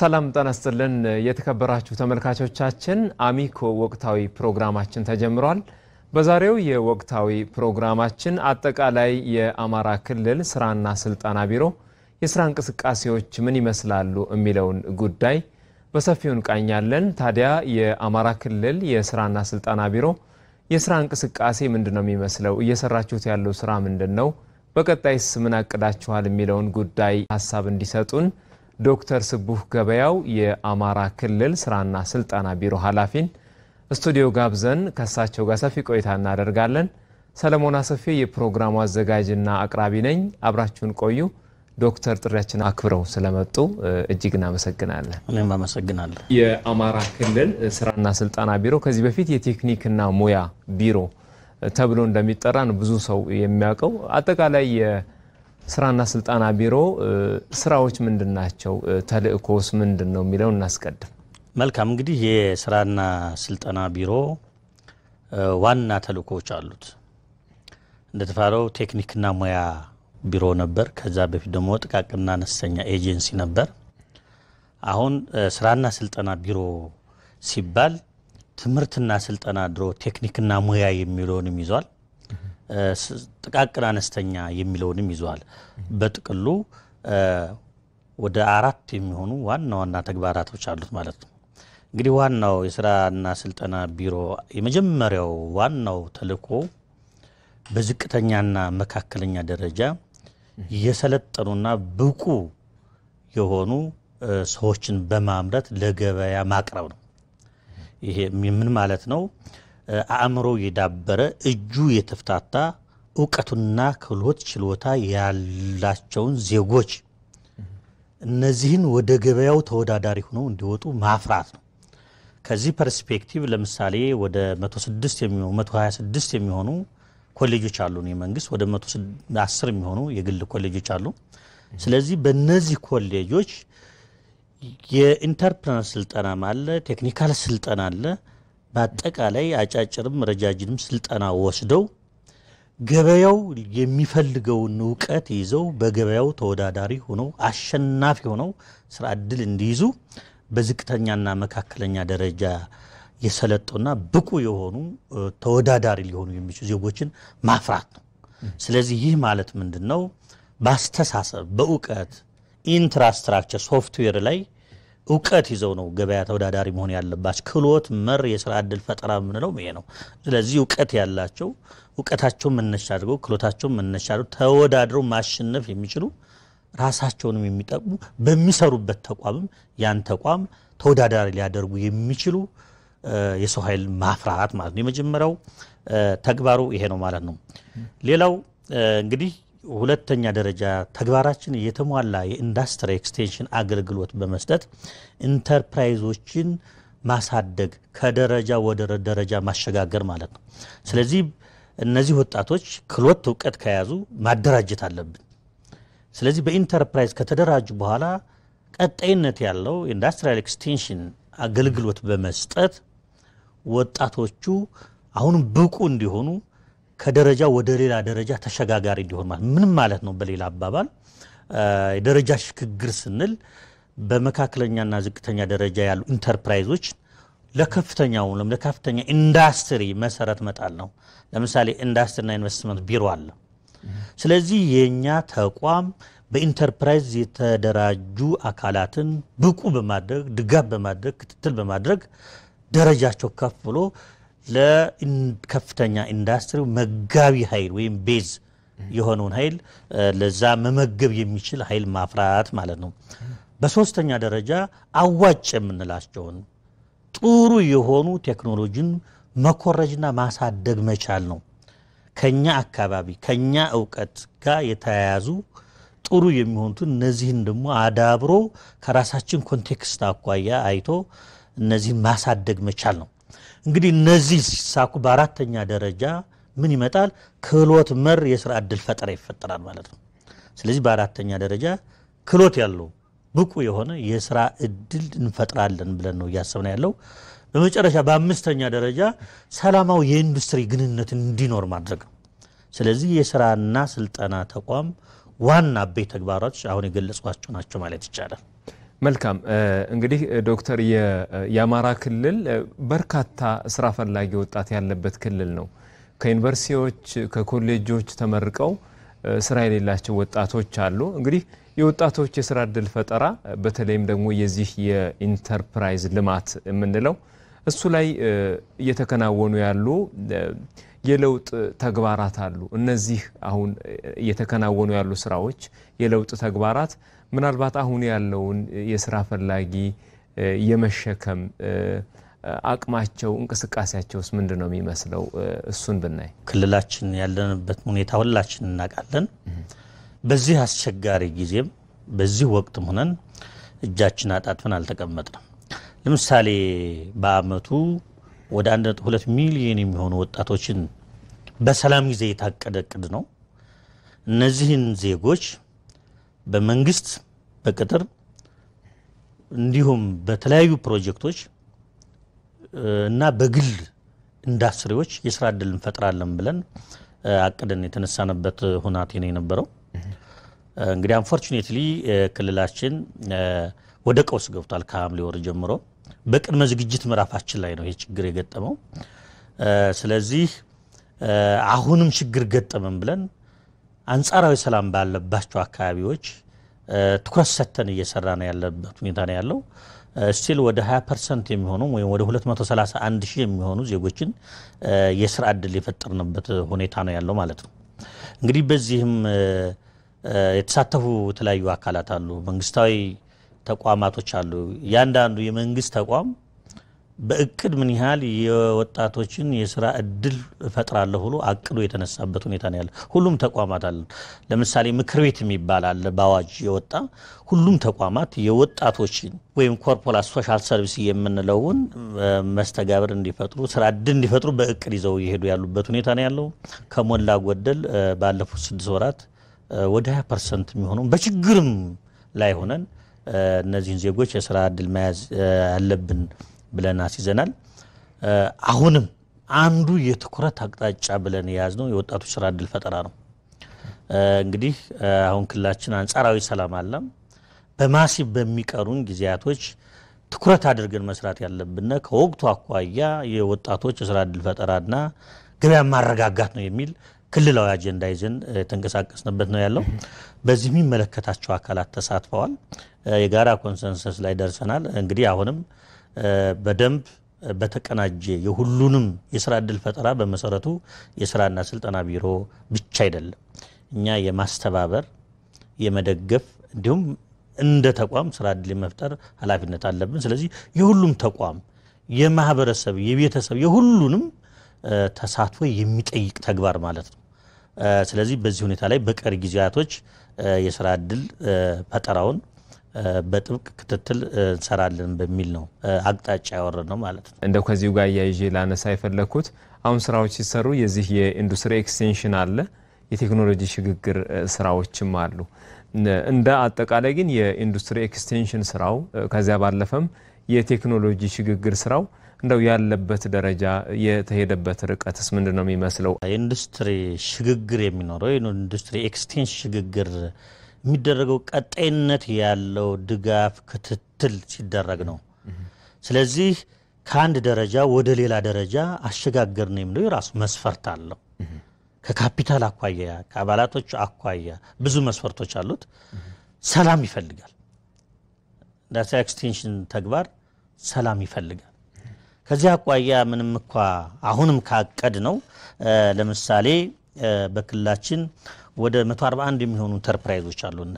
ሰላም ጤና ይስጥልን የተከበራችሁ ተመልካቾቻችን፣ አሚኮ ወቅታዊ ፕሮግራማችን ተጀምሯል። በዛሬው የወቅታዊ ፕሮግራማችን አጠቃላይ የአማራ ክልል ስራና ስልጠና ቢሮ የስራ እንቅስቃሴዎች ምን ይመስላሉ የሚለውን ጉዳይ በሰፊው እንቃኛለን። ታዲያ የአማራ ክልል የስራና ስልጠና ቢሮ የስራ እንቅስቃሴ ምንድን ነው የሚመስለው? እየሰራችሁት ያለው ስራ ምንድን ነው? በቀጣይስ ምን አቅዳችኋል? የሚለውን ጉዳይ ሀሳብ እንዲሰጡን ዶክተር ስቡህ ገበያው የአማራ ክልል ስራና ስልጠና ቢሮ ኃላፊን ስቱዲዮ ጋብዘን ከእሳቸው ጋር ሰፊ ቆይታ እናደርጋለን። ሰለሞን አሰፌ የፕሮግራሙ አዘጋጅና አቅራቢ ነኝ። አብራችሁን ቆዩ። ዶክተር ጥሪያችን አክብረው ስለመጡ እጅግ እናመሰግናለን። እኔም አመሰግናለሁ። የአማራ ክልል ስራና ስልጠና ቢሮ ከዚህ በፊት የቴክኒክና ሙያ ቢሮ ተብሎ እንደሚጠራ ብዙ ሰው የሚያውቀው። አጠቃላይ የስራና ስልጠና ቢሮ ስራዎች ምንድን ናቸው? ተልእኮስ ምንድን ነው የሚለው እናስቀድም። መልካም እንግዲህ የስራና ስልጠና ቢሮ ዋና ተልእኮዎች አሉት። እንደተባለው ቴክኒክና ሙያ ቢሮ ነበር። ከዛ በፊት ደግሞ ጥቃቅንና አነስተኛ ኤጀንሲ ነበር። አሁን ስራና ስልጠና ቢሮ ሲባል ትምህርትና ስልጠና ድሮ ቴክኒክና ሙያ የሚለውንም ይዟል፣ ጥቃቅን አነስተኛ የሚለውንም ይዟል። በጥቅሉ ወደ አራት የሚሆኑ ዋና ዋና ተግባራቶች አሉት ማለት ነው። እንግዲህ ዋናው የስራና ስልጠና ቢሮ የመጀመሪያው ዋናው ተልእኮ በዝቅተኛና መካከለኛ ደረጃ የሰለጠኑና ብቁ የሆኑ ሰዎችን በማምረት ለገበያ ማቅረብ ነው። ይሄ ምን ማለት ነው? አእምሮ የዳበረ እጁ የተፍታታ እውቀቱና ክህሎት ችሎታ ያላቸውን ዜጎች እነዚህን ወደ ገበያው ተወዳዳሪ ሆነው እንዲወጡ ማፍራት ነው። ከዚህ ፐርስፔክቲቭ ለምሳሌ ወደ 126 የሚሆኑ 126 የሚሆኑ ኮሌጆች አሉን የመንግስት ወደ 110 የሚሆኑ የግል ኮሌጆች አሉ። ስለዚህ በእነዚህ ኮሌጆች የኢንተርፕረነር ስልጠና አለ፣ ቴክኒካል ስልጠና አለ። በአጠቃላይ አጫጭርም ረጃጅንም ስልጠና ወስደው ገበያው የሚፈልገውን እውቀት ይዘው በገበያው ተወዳዳሪ ሆነው አሸናፊ ሆነው ስራ እድል እንዲይዙ በዝቅተኛና መካከለኛ ደረጃ የሰለጡና ብቁ የሆኑ ተወዳዳሪ ሊሆኑ የሚችሉ ዜጎችን ማፍራት ነው። ስለዚህ ይህ ማለት ምንድን ነው? በአስተሳሰብ በእውቀት ኢንፍራስትራክቸር ሶፍትዌር ላይ እውቀት ይዘው ነው ገበያ ተወዳዳሪ መሆን ያለባቸው። ክህሎት መር የስራ እድል ፈጠራ የምንለው ይሄ ነው። ስለዚህ እውቀት ያላቸው እውቀታቸውን መነሻ አድርገው ክህሎታቸውን መነሻ አድርገው ተወዳድረው ማሸነፍ የሚችሉ ራሳቸውንም የሚጠቅሙ በሚሰሩበት ተቋምም ያን ተቋም ተወዳዳሪ ሊያደርጉ የሚችሉ የሰው ኃይል ማፍራት ማለት ነው። የመጀመሪያው ተግባሩ ይሄ ነው ማለት ነው። ሌላው እንግዲህ ሁለተኛ ደረጃ ተግባራችን የተሟላ የኢንዱስትሪ ኤክስቴንሽን አገልግሎት በመስጠት ኢንተርፕራይዞችን ማሳደግ ከደረጃ ወደ ደረጃ ማሸጋገር ማለት ነው። ስለዚህ እነዚህ ወጣቶች ክህሎት፣ እውቀት ከያዙ ማደራጀት አለብን። ስለዚህ በኢንተርፕራይዝ ከተደራጁ በኋላ ቀጣይነት ያለው ኢንዱስትሪያል ኤክስቴንሽን አገልግሎት በመስጠት ወጣቶቹ አሁንም ብቁ እንዲሆኑ ከደረጃ ወደ ሌላ ደረጃ ተሸጋጋሪ እንዲሆን ማለት ምንም ማለት ነው። በሌላ አባባል የደረጃ ሽግግር ስንል በመካከለኛና ዝቅተኛ ደረጃ ያሉ ኢንተርፕራይዞች ለከፍተኛ ለከፍተኛ ኢንዱስትሪ መሰረት መጣል ነው። ለምሳሌ ኢንዱስትሪና ኢንቨስትመንት ቢሮ አለ። ስለዚህ የእኛ ተቋም በኢንተርፕራይዝ የተደራጁ አካላትን ብቁ በማድረግ ድጋፍ በማድረግ ክትትል በማድረግ ደረጃቸው ከፍ ብሎ ለከፍተኛ ኢንዱስትሪ መጋቢ ኃይል ወይም ቤዝ የሆነውን ኃይል ለዛ መመገብ የሚችል ኃይል ማፍራት ማለት ነው። በሶስተኛ ደረጃ አዋጭ የምንላቸውን ጥሩ የሆኑ ቴክኖሎጂን መኮረጅና ማሳደግ መቻል ነው። ከኛ አካባቢ ከኛ እውቀት ጋር የተያያዙ ጥሩ የሚሆኑትን እነዚህን ደግሞ አዳብሮ ከራሳችን ኮንቴክስት አኳያ አይቶ እነዚህን ማሳደግ መቻል ነው። እንግዲህ እነዚህ ሲሳኩ በአራተኛ ደረጃ ምን ይመጣል? ክህሎት መር የስራ እድል ፈጠራ ይፈጠራል ማለት ነው። ስለዚህ በአራተኛ ደረጃ ክህሎት ያለው ብቁ የሆነ የስራ እድል እንፈጥራለን ብለን ነው እያሰብን ያለው። በመጨረሻ በአምስተኛ ደረጃ ሰላማዊ የኢንዱስትሪ ግንኙነት እንዲኖር ማድረግ ነው። ስለዚህ የስራና ስልጠና ተቋም ዋና አበይት ተግባሮች አሁን የገለጽኳቸው ናቸው ማለት ይቻላል። መልካም እንግዲህ ዶክተር፣ የአማራ ክልል በርካታ ስራ ፈላጊ ወጣት ያለበት ክልል ነው። ከዩኒቨርሲቲዎች ከኮሌጆች ተመርቀው ስራ የሌላቸው ወጣቶች አሉ። እንግዲህ የወጣቶች የስራ እድል ፈጠራ በተለይም ደግሞ የዚህ የኢንተርፕራይዝ ልማት የምንለው እሱ ላይ እየተከናወኑ ያሉ የለውጥ ተግባራት አሉ። እነዚህ አሁን እየተከናወኑ ያሉ ስራዎች የለውጥ ተግባራት ምናልባት አሁን ያለውን የስራ ፈላጊ የመሸከም አቅማቸው እንቅስቃሴያቸውስ ምንድን ነው የሚመስለው? እሱን ብናይ ክልላችን ያለንበት ሁኔታ ሁላችን እናውቃለን። በዚህ አስቸጋሪ ጊዜም በዚህ ወቅትም ሆነን እጃችን አጣጥፈን አልተቀመጥንም። ለምሳሌ በአመቱ ወደ 1.2 ሚሊዮን የሚሆኑ ወጣቶችን በሰላም ጊዜ የታቀደ እቅድ ነው። እነዚህን ዜጎች በመንግስት በቅጥር እንዲሁም በተለያዩ ፕሮጀክቶች እና በግል ኢንዱስትሪዎች የስራ እድል እንፈጥራለን ብለን አቅደን የተነሳንበት ሁናቴ ነው የነበረው። እንግዲህ አንፎርቹኔትሊ ክልላችን ወደ ቀውስ ገብቷል ከሐምሌ ወር ጀምሮ በቅድመ ዝግጅት ምዕራፋችን ላይ ነው ይህ ችግር የገጠመው። ስለዚህ አሁንም ችግር ገጠመን ብለን አንጻራዊ ሰላም ባለባቸው አካባቢዎች ትኩረት ሰጥተን እየሰራ ነው ያለበት ሁኔታ ነው ያለው። ስቲል ወደ 20 ፐርሰንት የሚሆኑ ወይም ወደ 231 ሺህ የሚሆኑ ዜጎችን የስራ ዕድል የፈጠርንበት ሁኔታ ነው ያለው ማለት ነው። እንግዲህ በዚህም የተሳተፉ የተለያዩ አካላት አሉ። መንግስታዊ ተቋማቶች አሉ። እያንዳንዱ የመንግስት ተቋም በእቅድ ምን ያህል የወጣቶችን የስራ እድል እፈጥራለሁ ብሎ አቅዶ የተነሳበት ሁኔታ ነው ያለ። ሁሉም ተቋማት አለ። ለምሳሌ ምክር ቤት የሚባል አለ፣ በአዋጅ የወጣ ሁሉም ተቋማት የወጣቶችን ወይም ኮርፖራት ሶሻል ሰርቪስ የምንለውን መስተጋብር እንዲፈጥሩ፣ ስራ እድል እንዲፈጥሩ በእቅድ ይዘው እየሄዱ ያሉበት ሁኔታ ነው ያለው። ከሞላ ጎደል ባለፉት ስድስት ወራት ወደ 20 ፐርሰንት የሚሆነው በችግርም ላይ ሆነን እነዚህን ዜጎች የስራ እድል መያዝ ያለብን ብለን አስይዘናል። አሁንም አንዱ የትኩረት አቅጣጫ ብለን የያዝነው የወጣቶች ስራ እድል ፈጠራ ነው። እንግዲህ አሁን ክልላችን አንጻራዊ ሰላም አለ። በማሲብ በሚቀሩን ጊዜያቶች ትኩረት አድርገን መስራት ያለብን ከወቅቱ አኳያ የወጣቶች የስራ እድል ፈጠራና ገበያ ማረጋጋት ነው የሚል ክልላዊ አጀንዳ ይዘን የተንቀሳቀስንበት ነው ያለው። በዚህ የሚመለከታቸው አካላት ተሳትፈዋል። የጋራ ኮንሰንሰስ ላይ ደርሰናል። እንግዲህ አሁንም በደንብ በተቀናጀ የሁሉንም የስራ እድል ፈጠራ በመሰረቱ የስራና ስልጠና ቢሮ ብቻ አይደለም እኛ የማስተባበር የመደገፍ እንዲሁም እንደ ተቋም ስራ እድል የመፍጠር ኃላፊነት አለብን። ስለዚህ የሁሉም ተቋም የማህበረሰብ፣ የቤተሰብ የሁሉንም ተሳትፎ የሚጠይቅ ተግባር ማለት ነው። ስለዚህ በዚህ ሁኔታ ላይ በቀሪ ጊዜያቶች የስራ እድል ፈጠራውን በጥብቅ ክትትል እንሰራለን በሚል ነው አቅጣጫ ያወረድ ነው ማለት ነው። እንደው ከዚሁ ጋር እያይዤ ላነሳ የፈለግኩት አሁን ስራዎች ሲሰሩ የዚህ የኢንዱስትሪ ኤክስቴንሽን አለ፣ የቴክኖሎጂ ሽግግር ስራዎችም አሉ። እንደ አጠቃላይ ግን የኢንዱስትሪ ኤክስቴንሽን ስራው ከዚያ ባለፈም የቴክኖሎጂ ሽግግር ስራው እንደው ያለበት ደረጃ የተሄደበት ርቀትስ ምንድን ነው የሚመስለው? የኢንዱስትሪ ሽግግር የሚኖረው ኢንዱስትሪ ኤክስቴንሽን ሽግግር የሚደረገው ቀጣይነት ያለው ድጋፍ፣ ክትትል ሲደረግ ነው። ስለዚህ ከአንድ ደረጃ ወደ ሌላ ደረጃ ነው የሚለው የራሱ መስፈርት አለው። ከካፒታል አኳያ ከአባላቶቹ አኳያ ብዙ መስፈርቶች አሉት። ሰላም ይፈልጋል። ዳሳ ኤክስቴንሽን ተግባር ሰላም ይፈልጋል። ከዚህ አኳያ ምንም እኳ አሁንም ካቀድ ነው ለምሳሌ በክልላችን ወደ 141 የሚሆኑ ኢንተርፕራይዞች አሉና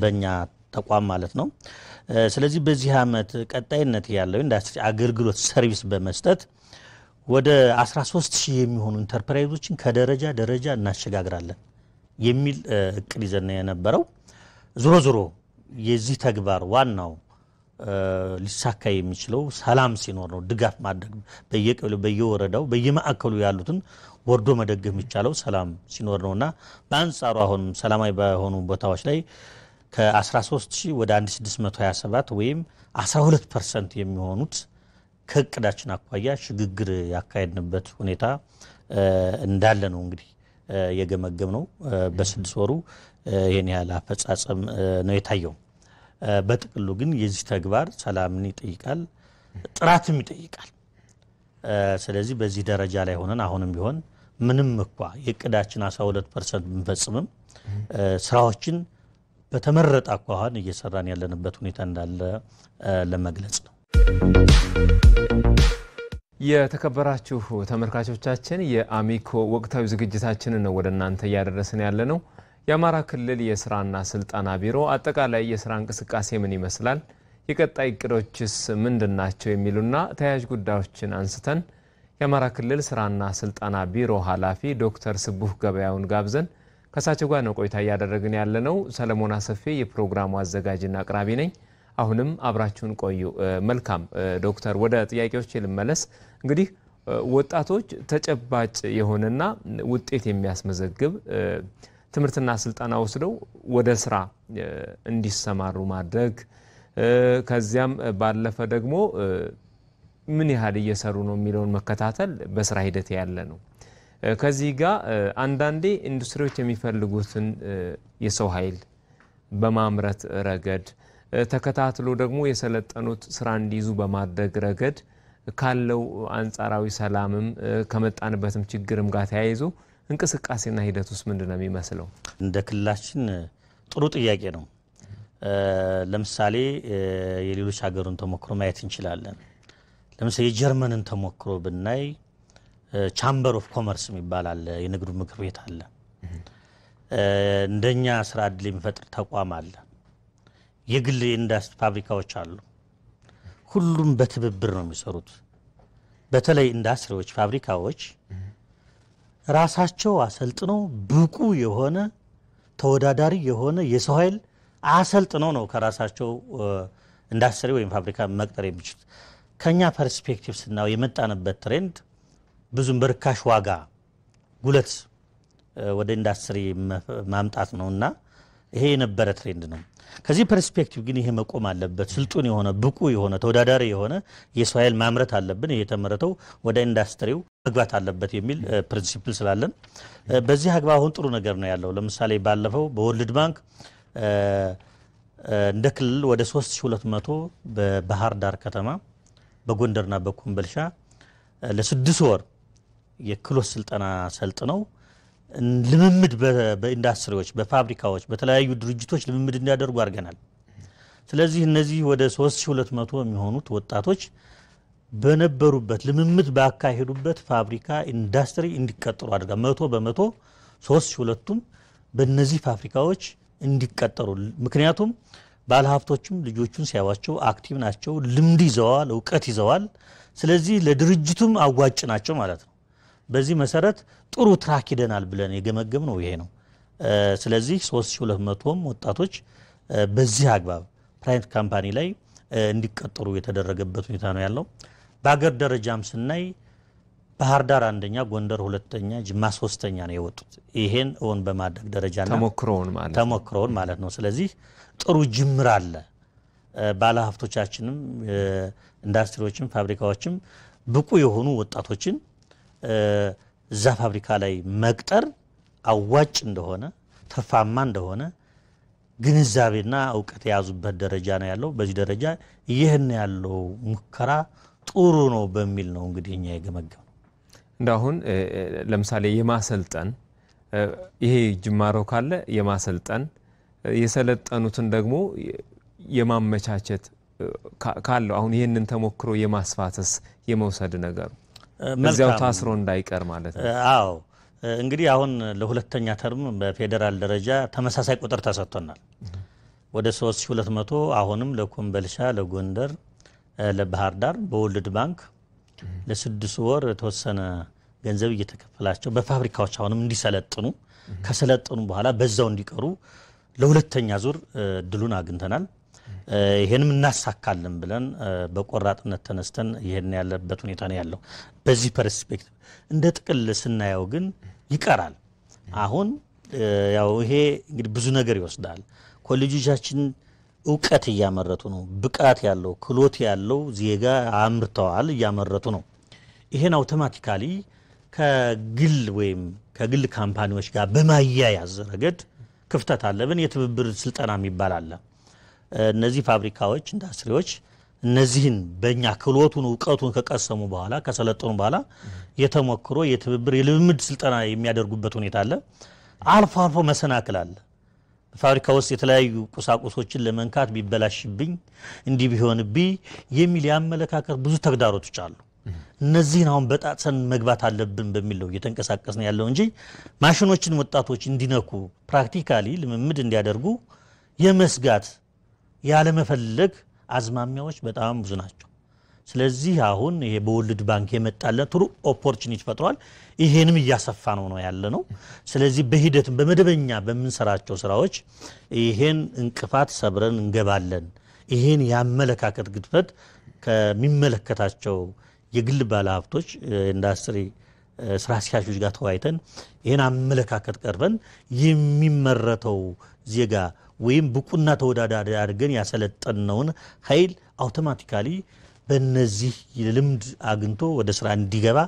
በእኛ ተቋም ማለት ነው። ስለዚህ በዚህ ዓመት ቀጣይነት ያለው ኢንዳስትሪ አገልግሎት ሰርቪስ በመስጠት ወደ 13 ሺህ የሚሆኑ ኢንተርፕራይዞችን ከደረጃ ደረጃ እናሸጋግራለን የሚል እቅድ ይዘን የነበረው። ዞሮ ዞሮ የዚህ ተግባር ዋናው ሊሳካ የሚችለው ሰላም ሲኖር ነው። ድጋፍ ማድረግ በየቀበሌው በየወረዳው በየማዕከሉ ያሉትን ወርዶ መደገፍ የሚቻለው ሰላም ሲኖር እና በአንጻሩ አሁን ሰላማዊ በሆኑ ቦታዎች ላይ ከ 13 ወደ 1627 ወይም 12 ፐርሰንት የሚሆኑት ከእቅዳችን አኳያ ሽግግር ያካሄድንበት ሁኔታ እንዳለ ነው እንግዲህ የገመገም ነው። በስድስት ወሩ ይህን ያህል አፈጻጸም ነው የታየው። በጥቅሉ ግን የዚህ ተግባር ሰላምን ይጠይቃል፣ ጥራትም ይጠይቃል። ስለዚህ በዚህ ደረጃ ላይ ሆነን አሁንም ቢሆን ምንም እኳ የእቅዳችን 12 ፐርሰንት ብንፈጽምም ስራዎችን በተመረጠ አኳኋን እየሰራን ያለንበት ሁኔታ እንዳለ ለመግለጽ ነው። የተከበራችሁ ተመልካቾቻችን የአሚኮ ወቅታዊ ዝግጅታችንን ነው ወደ እናንተ እያደረስን ያለ ነው። የአማራ ክልል የስራና ስልጠና ቢሮ አጠቃላይ የስራ እንቅስቃሴ ምን ይመስላል፣ የቀጣይ እቅዶችስ ምንድን ናቸው? የሚሉና ተያያዥ ጉዳዮችን አንስተን የአማራ ክልል ስራና ስልጠና ቢሮ ኃላፊ ዶክተር ስቡህ ገበያውን ጋብዘን ከእሳቸው ጋር ነው ቆይታ እያደረግን ያለ ነው። ሰለሞን አሰፌ የፕሮግራሙ አዘጋጅና አቅራቢ ነኝ። አሁንም አብራችሁን ቆዩ። መልካም ዶክተር፣ ወደ ጥያቄዎች ልመለስ። እንግዲህ ወጣቶች ተጨባጭ የሆነና ውጤት የሚያስመዘግብ ትምህርትና ስልጠና ወስደው ወደ ስራ እንዲሰማሩ ማድረግ ከዚያም ባለፈ ደግሞ ምን ያህል እየሰሩ ነው የሚለውን መከታተል በስራ ሂደት ያለ ነው። ከዚህ ጋር አንዳንዴ ኢንዱስትሪዎች የሚፈልጉትን የሰው ኃይል በማምረት ረገድ ተከታትሎ ደግሞ የሰለጠኑት ስራ እንዲይዙ በማድረግ ረገድ ካለው አንጻራዊ ሰላምም ከመጣንበትም ችግርም ጋር ተያይዞ እንቅስቃሴና ሂደት ውስጥ ምንድን ነው የሚመስለው? እንደ ክልላችን ጥሩ ጥያቄ ነው። ለምሳሌ የሌሎች ሀገሩን ተሞክሮ ማየት እንችላለን። ለምሳሌ የጀርመንን ተሞክሮ ብናይ ቻምበር ኦፍ ኮመርስ የሚባል አለ፣ የንግዱ ምክር ቤት አለ። እንደኛ ስራ እድል የሚፈጥር ተቋም አለ። የግል ኢንዱስትሪ ፋብሪካዎች አሉ። ሁሉም በትብብር ነው የሚሰሩት። በተለይ ኢንዱስትሪዎች፣ ፋብሪካዎች ራሳቸው አሰልጥነው ብቁ የሆነ ተወዳዳሪ የሆነ የሰው ኃይል አሰልጥኖ ነው ከራሳቸው ኢንዱስትሪ ወይም ፋብሪካ መቅጠር የሚችሉት። ከኛ ፐርስፔክቲቭ ስናው የመጣንበት ትሬንድ ብዙም በርካሽ ዋጋ ጉለት ወደ ኢንዳስትሪ ማምጣት ነውና ይሄ የነበረ ትሬንድ ነው። ከዚህ ፐርስፔክቲቭ ግን ይሄ መቆም አለበት። ስልጡን የሆነ ብቁ የሆነ ተወዳዳሪ የሆነ የሰው ኃይል ማምረት አለብን። ይሄ የተመረተው ወደ ኢንዱስትሪው መግባት አለበት የሚል ፕሪንሲፕል ስላለን በዚህ አግባብ አሁን ጥሩ ነገር ነው ያለው። ለምሳሌ ባለፈው በወርልድ ባንክ እንደ ክልል ወደ 3200 በባህር ዳር ከተማ በጎንደርና በኮምበልሻ ለስድስት ወር የክሎስ ስልጠና ሰልጥነው ልምምድ በኢንዱስትሪዎች፣ በፋብሪካዎች፣ በተለያዩ ድርጅቶች ልምምድ እንዲያደርጉ አድርገናል። ስለዚህ እነዚህ ወደ 3200 የሚሆኑት ወጣቶች በነበሩበት ልምምድ ባካሄዱበት ፋብሪካ ኢንዱስትሪ እንዲቀጠሩ አድርጋ መቶ በመቶ 3200ቱም በእነዚህ ፋብሪካዎች እንዲቀጠሩ ምክንያቱም ባለሀብቶችም ልጆቹን ሲያዋቸው አክቲቭ ናቸው፣ ልምድ ይዘዋል፣ እውቀት ይዘዋል። ስለዚህ ለድርጅቱም አዋጭ ናቸው ማለት ነው። በዚህ መሰረት ጥሩ ትራክ ሂደናል ብለን የገመገም ነው ይሄ ነው። ስለዚህ 3200ም ወጣቶች በዚህ አግባብ ፕራይቬት ካምፓኒ ላይ እንዲቀጠሩ የተደረገበት ሁኔታ ነው ያለው። በሀገር ደረጃም ስናይ ባህር ዳር አንደኛ፣ ጎንደር ሁለተኛ፣ ጅማ ሶስተኛ ነው የወጡት። ይሄን እውን በማድረግ ደረጃ ተሞክሮውን ማለት ነው። ስለዚህ ጥሩ ጅምር አለ። ባለሀብቶቻችንም ኢንዱስትሪዎችም ፋብሪካዎችም ብቁ የሆኑ ወጣቶችን እዛ ፋብሪካ ላይ መቅጠር አዋጭ እንደሆነ ትርፋማ እንደሆነ ግንዛቤና እውቀት የያዙበት ደረጃ ነው ያለው። በዚህ ደረጃ ይህን ያለው ሙከራ ጥሩ ነው በሚል ነው እንግዲህ እኛ የገመገም ነው። እንደ አሁን ለምሳሌ የማሰልጠን ይሄ ጅማሮ ካለ የማሰልጠን የሰለጠኑትን ደግሞ የማመቻቸት ካለው አሁን ይህንን ተሞክሮ የማስፋትስ የመውሰድ ነገሩ እዚያው ታስሮ እንዳይቀር ማለት ነው። አዎ እንግዲህ አሁን ለሁለተኛ ተርም በፌዴራል ደረጃ ተመሳሳይ ቁጥር ተሰጥቶናል ወደ 3200 አሁንም ለኮምበልሻ፣ ለጎንደር፣ ለባህር ዳር በወልድ ባንክ ለስድስት ወር የተወሰነ ገንዘብ እየተከፈላቸው በፋብሪካዎች አሁንም እንዲሰለጥኑ ከሰለጥኑ በኋላ በዛው እንዲቀሩ ለሁለተኛ ዙር እድሉን አግኝተናል። ይህንም እናሳካለን ብለን በቆራጥነት ተነስተን ይህን ያለበት ሁኔታ ነው ያለው። በዚህ ፐርስፔክቲቭ እንደ ጥቅል ስናየው ግን ይቀራል። አሁን ያው ይሄ እንግዲህ ብዙ ነገር ይወስዳል። ኮሌጆቻችን እውቀት እያመረቱ ነው። ብቃት ያለው ክሎት ያለው ዜጋ አምርተዋል፣ እያመረቱ ነው። ይሄን አውቶማቲካሊ ከግል ወይም ከግል ካምፓኒዎች ጋር በማያያዝ ረገድ ክፍተት አለብን የትብብር ስልጠና የሚባል አለ። እነዚህ ፋብሪካዎች፣ ኢንዱስትሪዎች እነዚህን በእኛ ክህሎቱን እውቀቱን ከቀሰሙ በኋላ ከሰለጠኑ በኋላ የተሞክሮ የትብብር የልምምድ ስልጠና የሚያደርጉበት ሁኔታ አለ። አልፎ አልፎ መሰናክል አለ። ፋብሪካ ውስጥ የተለያዩ ቁሳቁሶችን ለመንካት ቢበላሽብኝ፣ እንዲህ ቢሆንብኝ የሚል ያመለካከት ብዙ ተግዳሮቶች አሉ። እነዚህን አሁን በጣጥሰን መግባት አለብን በሚል ነው ያለው እንጂ ማሽኖችን ወጣቶች እንዲነኩ ፕራክቲካሊ ልምምድ እንዲያደርጉ የመስጋት ያለመፈለግ አዝማሚያዎች በጣም ብዙ ናቸው። ስለዚህ አሁን ይሄ በወልድ ባንክ የመጣለን ጥሩ ኦፖርቹኒቲ ፈጥሯል። ይሄንም እያሰፋ ነው ነው ያለ ነው። ስለዚህ በሂደትም በመደበኛ በምንሰራቸው ስራዎች ይሄን እንቅፋት ሰብረን እንገባለን። ይሄን የአመለካከት ግድፈት ከሚመለከታቸው የግል ባለሀብቶች ኢንዱስትሪ ስራ አስኪያጆች ጋር ተወያይተን ይህን አመለካከት ቀርበን የሚመረተው ዜጋ ወይም ብቁና ተወዳዳሪ አድርገን ያሰለጠነውን ኃይል አውቶማቲካሊ በነዚህ ልምድ አግኝቶ ወደ ስራ እንዲገባ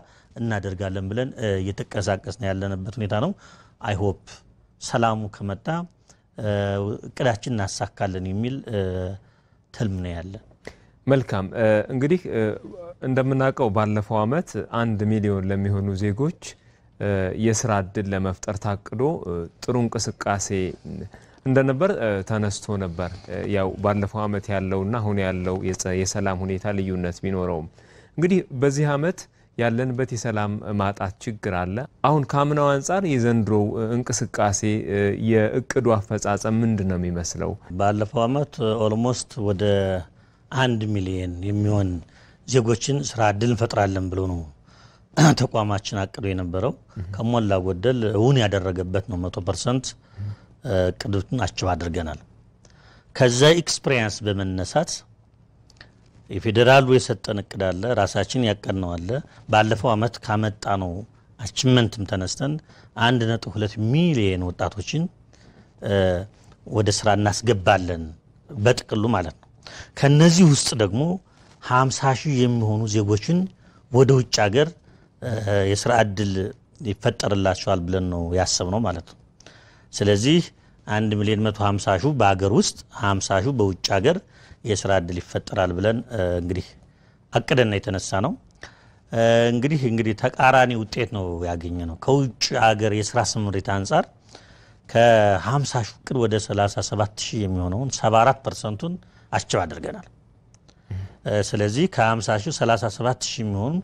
እናደርጋለን ብለን እየተንቀሳቀስን ያለንበት ሁኔታ ነው። አይሆፕ ሰላሙ ከመጣ እቅዳችን እናሳካለን የሚል ትልም ነው ያለን። መልካም እንግዲህ እንደምናውቀው ባለፈው ዓመት አንድ ሚሊዮን ለሚሆኑ ዜጎች የስራ እድል ለመፍጠር ታቅዶ ጥሩ እንቅስቃሴ እንደነበር ተነስቶ ነበር። ያው ባለፈው ዓመት ያለውና አሁን ያለው የሰላም ሁኔታ ልዩነት ቢኖረውም እንግዲህ በዚህ ዓመት ያለንበት የሰላም ማጣት ችግር አለ። አሁን ከአምናው አንጻር የዘንድሮው እንቅስቃሴ የእቅዱ አፈጻጸም ምንድን ነው የሚመስለው? ባለፈው ዓመት ኦልሞስት ወደ አንድ ሚሊየን የሚሆን ዜጎችን ስራ እድል እንፈጥራለን ብሎ ነው ተቋማችን አቅዶ የነበረው ከሞላ ጎደል እውን ያደረገበት ነው መቶ ፐርሰንት ቅዱን አችብ አድርገናል። ከዛ ኤክስፕሪንስ በመነሳት የፌዴራሉ የሰጠን እቅድ አለ፣ ራሳችን ያቀነዋለ አለ። ባለፈው አመት ካመጣ ነው አችመንትም ተነስተን 1.2 ሚሊየን ወጣቶችን ወደ ስራ እናስገባለን በጥቅሉ ማለት ነው። ከነዚህ ውስጥ ደግሞ 50 ሺህ የሚሆኑ ዜጎችን ወደ ውጭ ሀገር የስራ እድል ይፈጠርላቸዋል ብለን ነው ነው ማለት ነው። ስለዚህ 1 ሚሊዮን 150 ሺህ በሀገር ውስጥ 50 ሺህ በውጭ ሀገር የስራ እድል ይፈጠራል ብለን እንግዲህ አቅደና የተነሳ ነው። እንግዲህ እንግዲህ ተቃራኒ ውጤት ነው ያገኘ ነው። ከውጭ ሀገር የስራ ስምሪት አንጻር ከ50 ሺህ እቅድ ወደ 37 ሺህ የሚሆነውን 74 ፐርሰንቱን አስችብ አድርገናል። ስለዚህ ከ50 ሺህ 37 ሺህ የሚሆኑ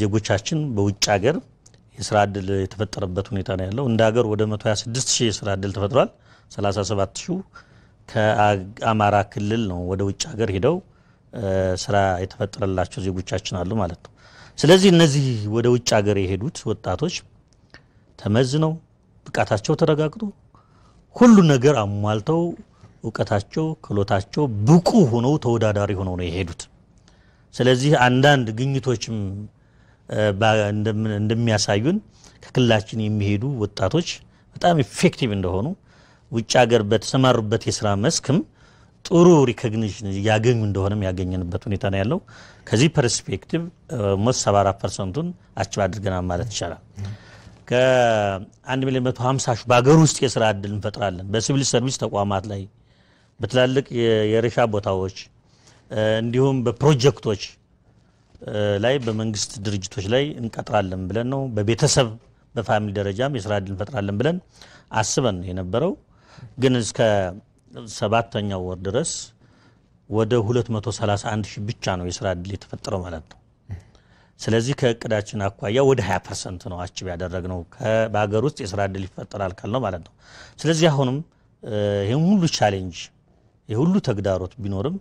ዜጎቻችን በውጭ ሀገር የስራ እድል የተፈጠረበት ሁኔታ ነው ያለው። እንደ ሀገር ወደ 126 ሺህ የስራ እድል ተፈጥሯል። 37 ከአማራ ክልል ነው ወደ ውጭ ሀገር ሄደው ስራ የተፈጠረላቸው ዜጎቻችን አሉ ማለት ነው። ስለዚህ እነዚህ ወደ ውጭ ሀገር የሄዱት ወጣቶች ተመዝነው ብቃታቸው ተረጋግጦ ሁሉ ነገር አሟልተው እውቀታቸው፣ ክህሎታቸው ብቁ ሆነው ተወዳዳሪ ሆነው ነው የሄዱት። ስለዚህ አንዳንድ ግኝቶችም እንደሚያሳዩን ከክልላችን የሚሄዱ ወጣቶች በጣም ኢፌክቲቭ እንደሆኑ ውጭ ሀገር በተሰማሩበት የስራ መስክም ጥሩ ሪኮግኒሽን እያገኙ እንደሆነም ያገኘንበት ሁኔታ ነው ያለው። ከዚህ ፐርስፔክቲቭ ሞስ 74 ፐርሰንቱን አችብ አድርገናል ማለት ይቻላል። ከአንድ ሚሊዮን መቶ ሀምሳ ሺህ በሀገር ውስጥ የስራ እድል እንፈጥራለን። በሲቪል ሰርቪስ ተቋማት ላይ በትላልቅ የእርሻ ቦታዎች እንዲሁም በፕሮጀክቶች ላይ በመንግስት ድርጅቶች ላይ እንቀጥራለን ብለን ነው። በቤተሰብ በፋሚሊ ደረጃም የስራ እድል እንፈጥራለን ብለን አስበን የነበረው ግን እስከ ሰባተኛው ወር ድረስ ወደ 231 ሺህ ብቻ ነው የስራ እድል የተፈጠረው ማለት ነው። ስለዚህ ከእቅዳችን አኳያ ወደ 20 ፐርሰንት ነው አችብ ያደረግነው በሀገር ውስጥ የስራ እድል ይፈጠራል ካልነው ማለት ነው። ስለዚህ አሁንም ይህም ሁሉ ቻሌንጅ የሁሉ ሁሉ ተግዳሮት ቢኖርም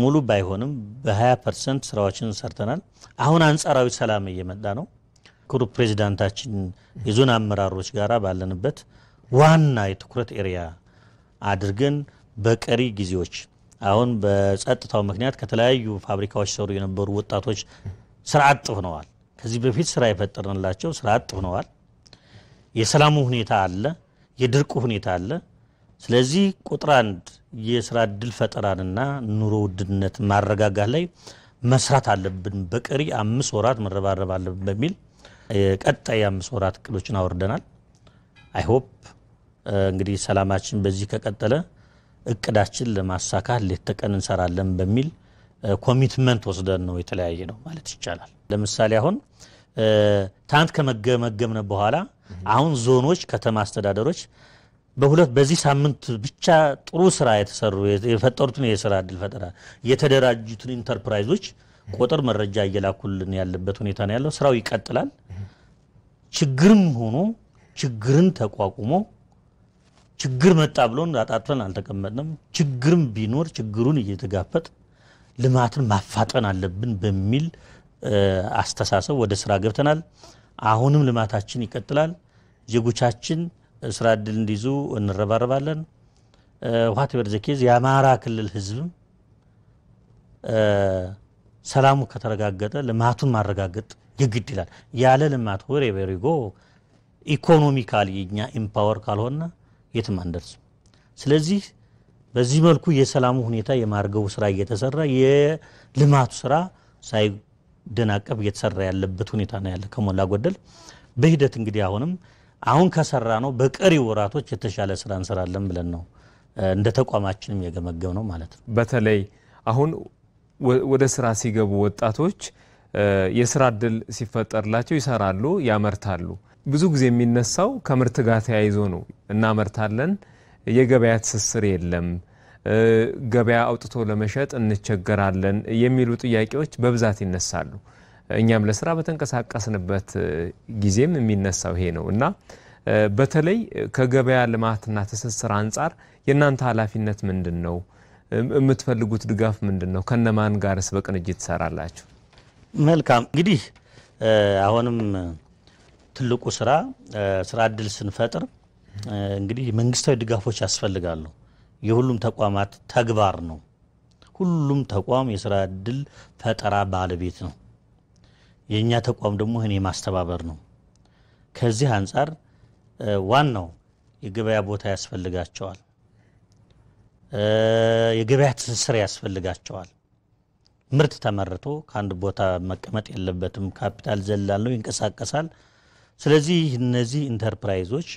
ሙሉ ባይሆንም በ20 ፐርሰንት ስራዎችን ሰርተናል። አሁን አንጻራዊ ሰላም እየመጣ ነው። ክቡር ፕሬዚዳንታችን የዞን አመራሮች ጋር ባለንበት ዋና የትኩረት ኤሪያ አድርገን በቀሪ ጊዜዎች አሁን በጸጥታው ምክንያት ከተለያዩ ፋብሪካዎች ሰሩ የነበሩ ወጣቶች ስራ አጥ ሆነዋል። ከዚህ በፊት ስራ የፈጠርንላቸው ስራ አጥ ሆነዋል። የሰላሙ ሁኔታ አለ፣ የድርቁ ሁኔታ አለ። ስለዚህ ቁጥር አንድ የስራ እድል ፈጠራንና ኑሮ ውድነት ማረጋጋት ላይ መስራት አለብን፣ በቀሪ አምስት ወራት መረባረብ አለብን በሚል ቀጣይ አምስት ወራት እቅዶችን አወርደናል። አይሆፕ uh, እንግዲህ ሰላማችን በዚህ ከቀጠለ እቅዳችን ለማሳካት ሌት ተቀን እንሰራለን በሚል ኮሚትመንት uh, ወስደን ነው የተለያየ ነው ማለት ይቻላል። ለምሳሌ አሁን uh, ትናንት ከመገመገምነ በኋላ አሁን ዞኖች፣ ከተማ አስተዳደሮች በሁለት በዚህ ሳምንት ብቻ ጥሩ ስራ የተሰሩ የፈጠሩትን የስራ እድል ፈጠራ የተደራጁትን ኢንተርፕራይዞች ቁጥር መረጃ እየላኩልን ያለበት ሁኔታ ነው ያለው። ስራው ይቀጥላል። ችግርም ሆኖ ችግርን ተቋቁሞ ችግር መጣ ብሎን አጣጥፈን አልተቀመጥንም። ችግርም ቢኖር ችግሩን እየተጋፈጥ ልማትን ማፋጠን አለብን በሚል አስተሳሰብ ወደ ስራ ገብተናል። አሁንም ልማታችን ይቀጥላል። ዜጎቻችን ስራ እድል እንዲይዙ እንረባረባለን። ውሀት ዘኬዝ የአማራ ክልል ህዝብም ሰላሙ ከተረጋገጠ ልማቱን ማረጋገጥ ይግድ ይላል። ያለ ልማት ወሬ በሪጎ ኢኮኖሚካሊ እኛ ኢምፓወር ካልሆነ የትም አንደርስም። ስለዚህ በዚህ መልኩ የሰላሙ ሁኔታ የማርገቡ ስራ እየተሰራ የልማቱ ስራ ሳይደናቀፍ እየተሰራ ያለበት ሁኔታ ነው ያለ ከሞላ ጎደል በሂደት እንግዲህ አሁንም አሁን ከሰራ ነው በቀሪ ወራቶች የተሻለ ስራ እንሰራለን ብለን ነው እንደ ተቋማችንም የገመገብ ነው ማለት ነው። በተለይ አሁን ወደ ስራ ሲገቡ ወጣቶች የስራ እድል ሲፈጠርላቸው ይሰራሉ፣ ያመርታሉ። ብዙ ጊዜ የሚነሳው ከምርት ጋር ተያይዞ ነው። እናመርታለን፣ የገበያ ትስስር የለም፣ ገበያ አውጥቶ ለመሸጥ እንቸገራለን የሚሉ ጥያቄዎች በብዛት ይነሳሉ። እኛም ለስራ በተንቀሳቀስንበት ጊዜም የሚነሳው ይሄ ነው እና በተለይ ከገበያ ልማትና ትስስር አንጻር የእናንተ ኃላፊነት ምንድን ነው? የምትፈልጉት ድጋፍ ምንድን ነው? ከነማን ጋርስ በቅንጅት ትሰራላችሁ? መልካም እንግዲህ አሁንም ትልቁ ስራ ስራ እድል ስንፈጥር እንግዲህ መንግስታዊ ድጋፎች ያስፈልጋሉ። የሁሉም ተቋማት ተግባር ነው። ሁሉም ተቋም የስራ እድል ፈጠራ ባለቤት ነው። የእኛ ተቋም ደግሞ ይህን የማስተባበር ነው። ከዚህ አንጻር ዋናው የገበያ ቦታ ያስፈልጋቸዋል። የገበያ ትስስር ያስፈልጋቸዋል። ምርት ተመርቶ ከአንድ ቦታ መቀመጥ የለበትም። ካፒታል ነው፣ ይንቀሳቀሳል። ስለዚህ እነዚህ ኢንተርፕራይዞች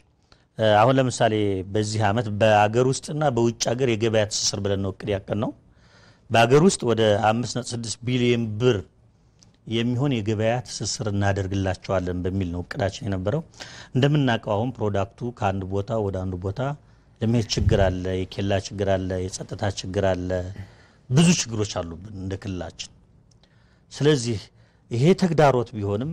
አሁን ለምሳሌ በዚህ ዓመት በአገር ውስጥና በውጭ ሀገር የገበያ ትስስር ብለን ነው እቅድ ያቀን ነው። በአገር ውስጥ ወደ 5.6 ቢሊዮን ብር የሚሆን የገበያ ትስስር እናደርግላቸዋለን በሚል ነው እቅዳችን የነበረው። እንደምናውቀው አሁን ፕሮዳክቱ ከአንድ ቦታ ወደ አንዱ ቦታ ለመሄድ ችግር አለ፣ የኬላ ችግር አለ፣ የጸጥታ ችግር አለ፣ ብዙ ችግሮች አሉብን እንደ ክልላችን። ስለዚህ ይሄ ተግዳሮት ቢሆንም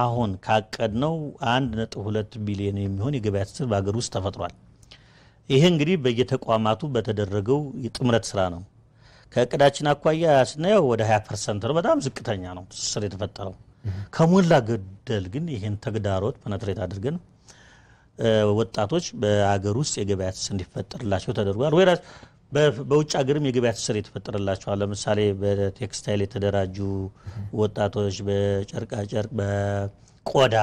አሁን ካቀድነው አንድ ነጥብ ሁለት ቢሊዮን የሚሆን የገበያ ትስስር በሀገር ውስጥ ተፈጥሯል። ይሄ እንግዲህ በየተቋማቱ በተደረገው የጥምረት ስራ ነው። ከእቅዳችን አኳያ ስናየው ወደ 20 ፐርሰንት ነው። በጣም ዝቅተኛ ነው ትስስር የተፈጠረው። ከሞላ ገደል ግን ይህን ተግዳሮት ፐነትሬት አድርገን ወጣቶች በሀገር ውስጥ የገበያ ትስስር እንዲፈጠርላቸው ተደርጓል። ወይራስ በውጭ ሀገርም የገበያ ትስስር የተፈጠረላቸዋል። ለምሳሌ በቴክስታይል የተደራጁ ወጣቶች፣ በጨርቃጨርቅ፣ በቆዳ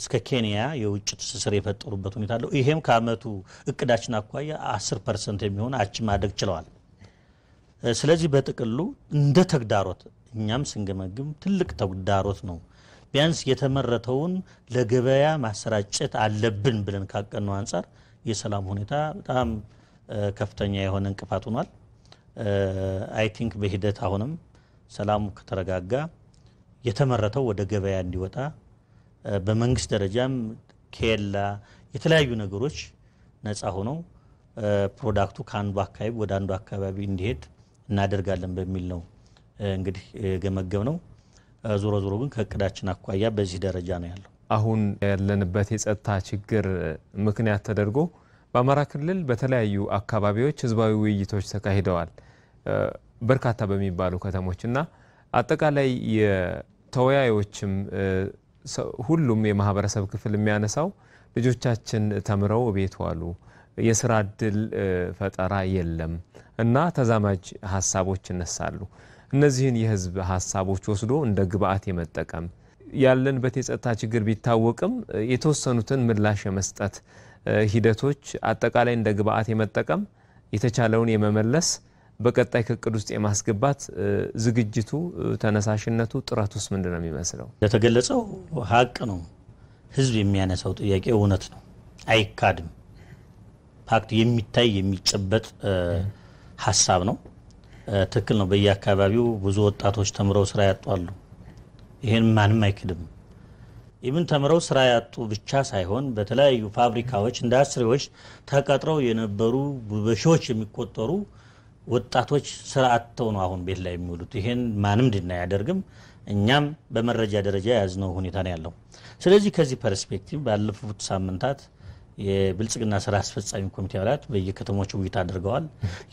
እስከ ኬንያ የውጭ ትስስር የፈጠሩበት ሁኔታ አለው። ይሄም ከአመቱ እቅዳችን አኳያ 10 ፐርሰንት የሚሆን አች ማደግ ችለዋል። ስለዚህ በጥቅሉ እንደ ተግዳሮት እኛም ስንገመግም ትልቅ ተግዳሮት ነው። ቢያንስ የተመረተውን ለገበያ ማሰራጨት አለብን ብለን ካቀነው አንጻር የሰላም ሁኔታ በጣም ከፍተኛ የሆነ እንቅፋት ሆኗል። አይ ቲንክ በሂደት አሁንም ሰላሙ ከተረጋጋ የተመረተው ወደ ገበያ እንዲወጣ በመንግስት ደረጃም ኬላ፣ የተለያዩ ነገሮች ነፃ ሆነው ፕሮዳክቱ ከአንዱ አካባቢ ወደ አንዱ አካባቢ እንዲሄድ እናደርጋለን በሚል ነው እንግዲህ የገመገብ ነው። ዞሮ ዞሮ ግን ከእቅዳችን አኳያ በዚህ ደረጃ ነው ያለው። አሁን ያለንበት የጸጥታ ችግር ምክንያት ተደርጎ በአማራ ክልል በተለያዩ አካባቢዎች ህዝባዊ ውይይቶች ተካሂደዋል፣ በርካታ በሚባሉ ከተሞች እና አጠቃላይ የተወያዮችም ሁሉም የማህበረሰብ ክፍል የሚያነሳው ልጆቻችን ተምረው ቤት ዋሉ የስራ እድል ፈጠራ የለም እና ተዛማጅ ሀሳቦች ይነሳሉ። እነዚህን የህዝብ ሀሳቦች ወስዶ እንደ ግብአት የመጠቀም ያለንበት የጸጥታ ችግር ቢታወቅም የተወሰኑትን ምላሽ የመስጠት ሂደቶች አጠቃላይ እንደ ግብአት የመጠቀም የተቻለውን የመመለስ በቀጣይ ከእቅድ ውስጥ የማስገባት ዝግጅቱ፣ ተነሳሽነቱ፣ ጥረት ውስጥ ምንድን ነው የሚመስለው? እንደተገለጸው ሀቅ ነው። ህዝብ የሚያነሳው ጥያቄ እውነት ነው፣ አይካድም። ፓክት የሚታይ የሚጨበጥ ሀሳብ ነው። ትክክል ነው። በየአካባቢው ብዙ ወጣቶች ተምረው ስራ ያጧሉ። ይህን ማንም አይክድም። ኢብን ተምረው ስራ ያጡ ብቻ ሳይሆን በተለያዩ ፋብሪካዎች፣ ኢንዱስትሪዎች ተቀጥረው የነበሩ በሺዎች የሚቆጠሩ ወጣቶች ስራ አጥተው ነው አሁን ቤት ላይ የሚውሉት። ይሄን ማንም ድና አያደርግም። እኛም በመረጃ ደረጃ የያዝነው ሁኔታ ነው ያለው። ስለዚህ ከዚህ ፐርስፔክቲቭ ባለፉት ሳምንታት የብልጽግና ስራ አስፈጻሚ ኮሚቴ አባላት በየከተሞች ውይይት አድርገዋል።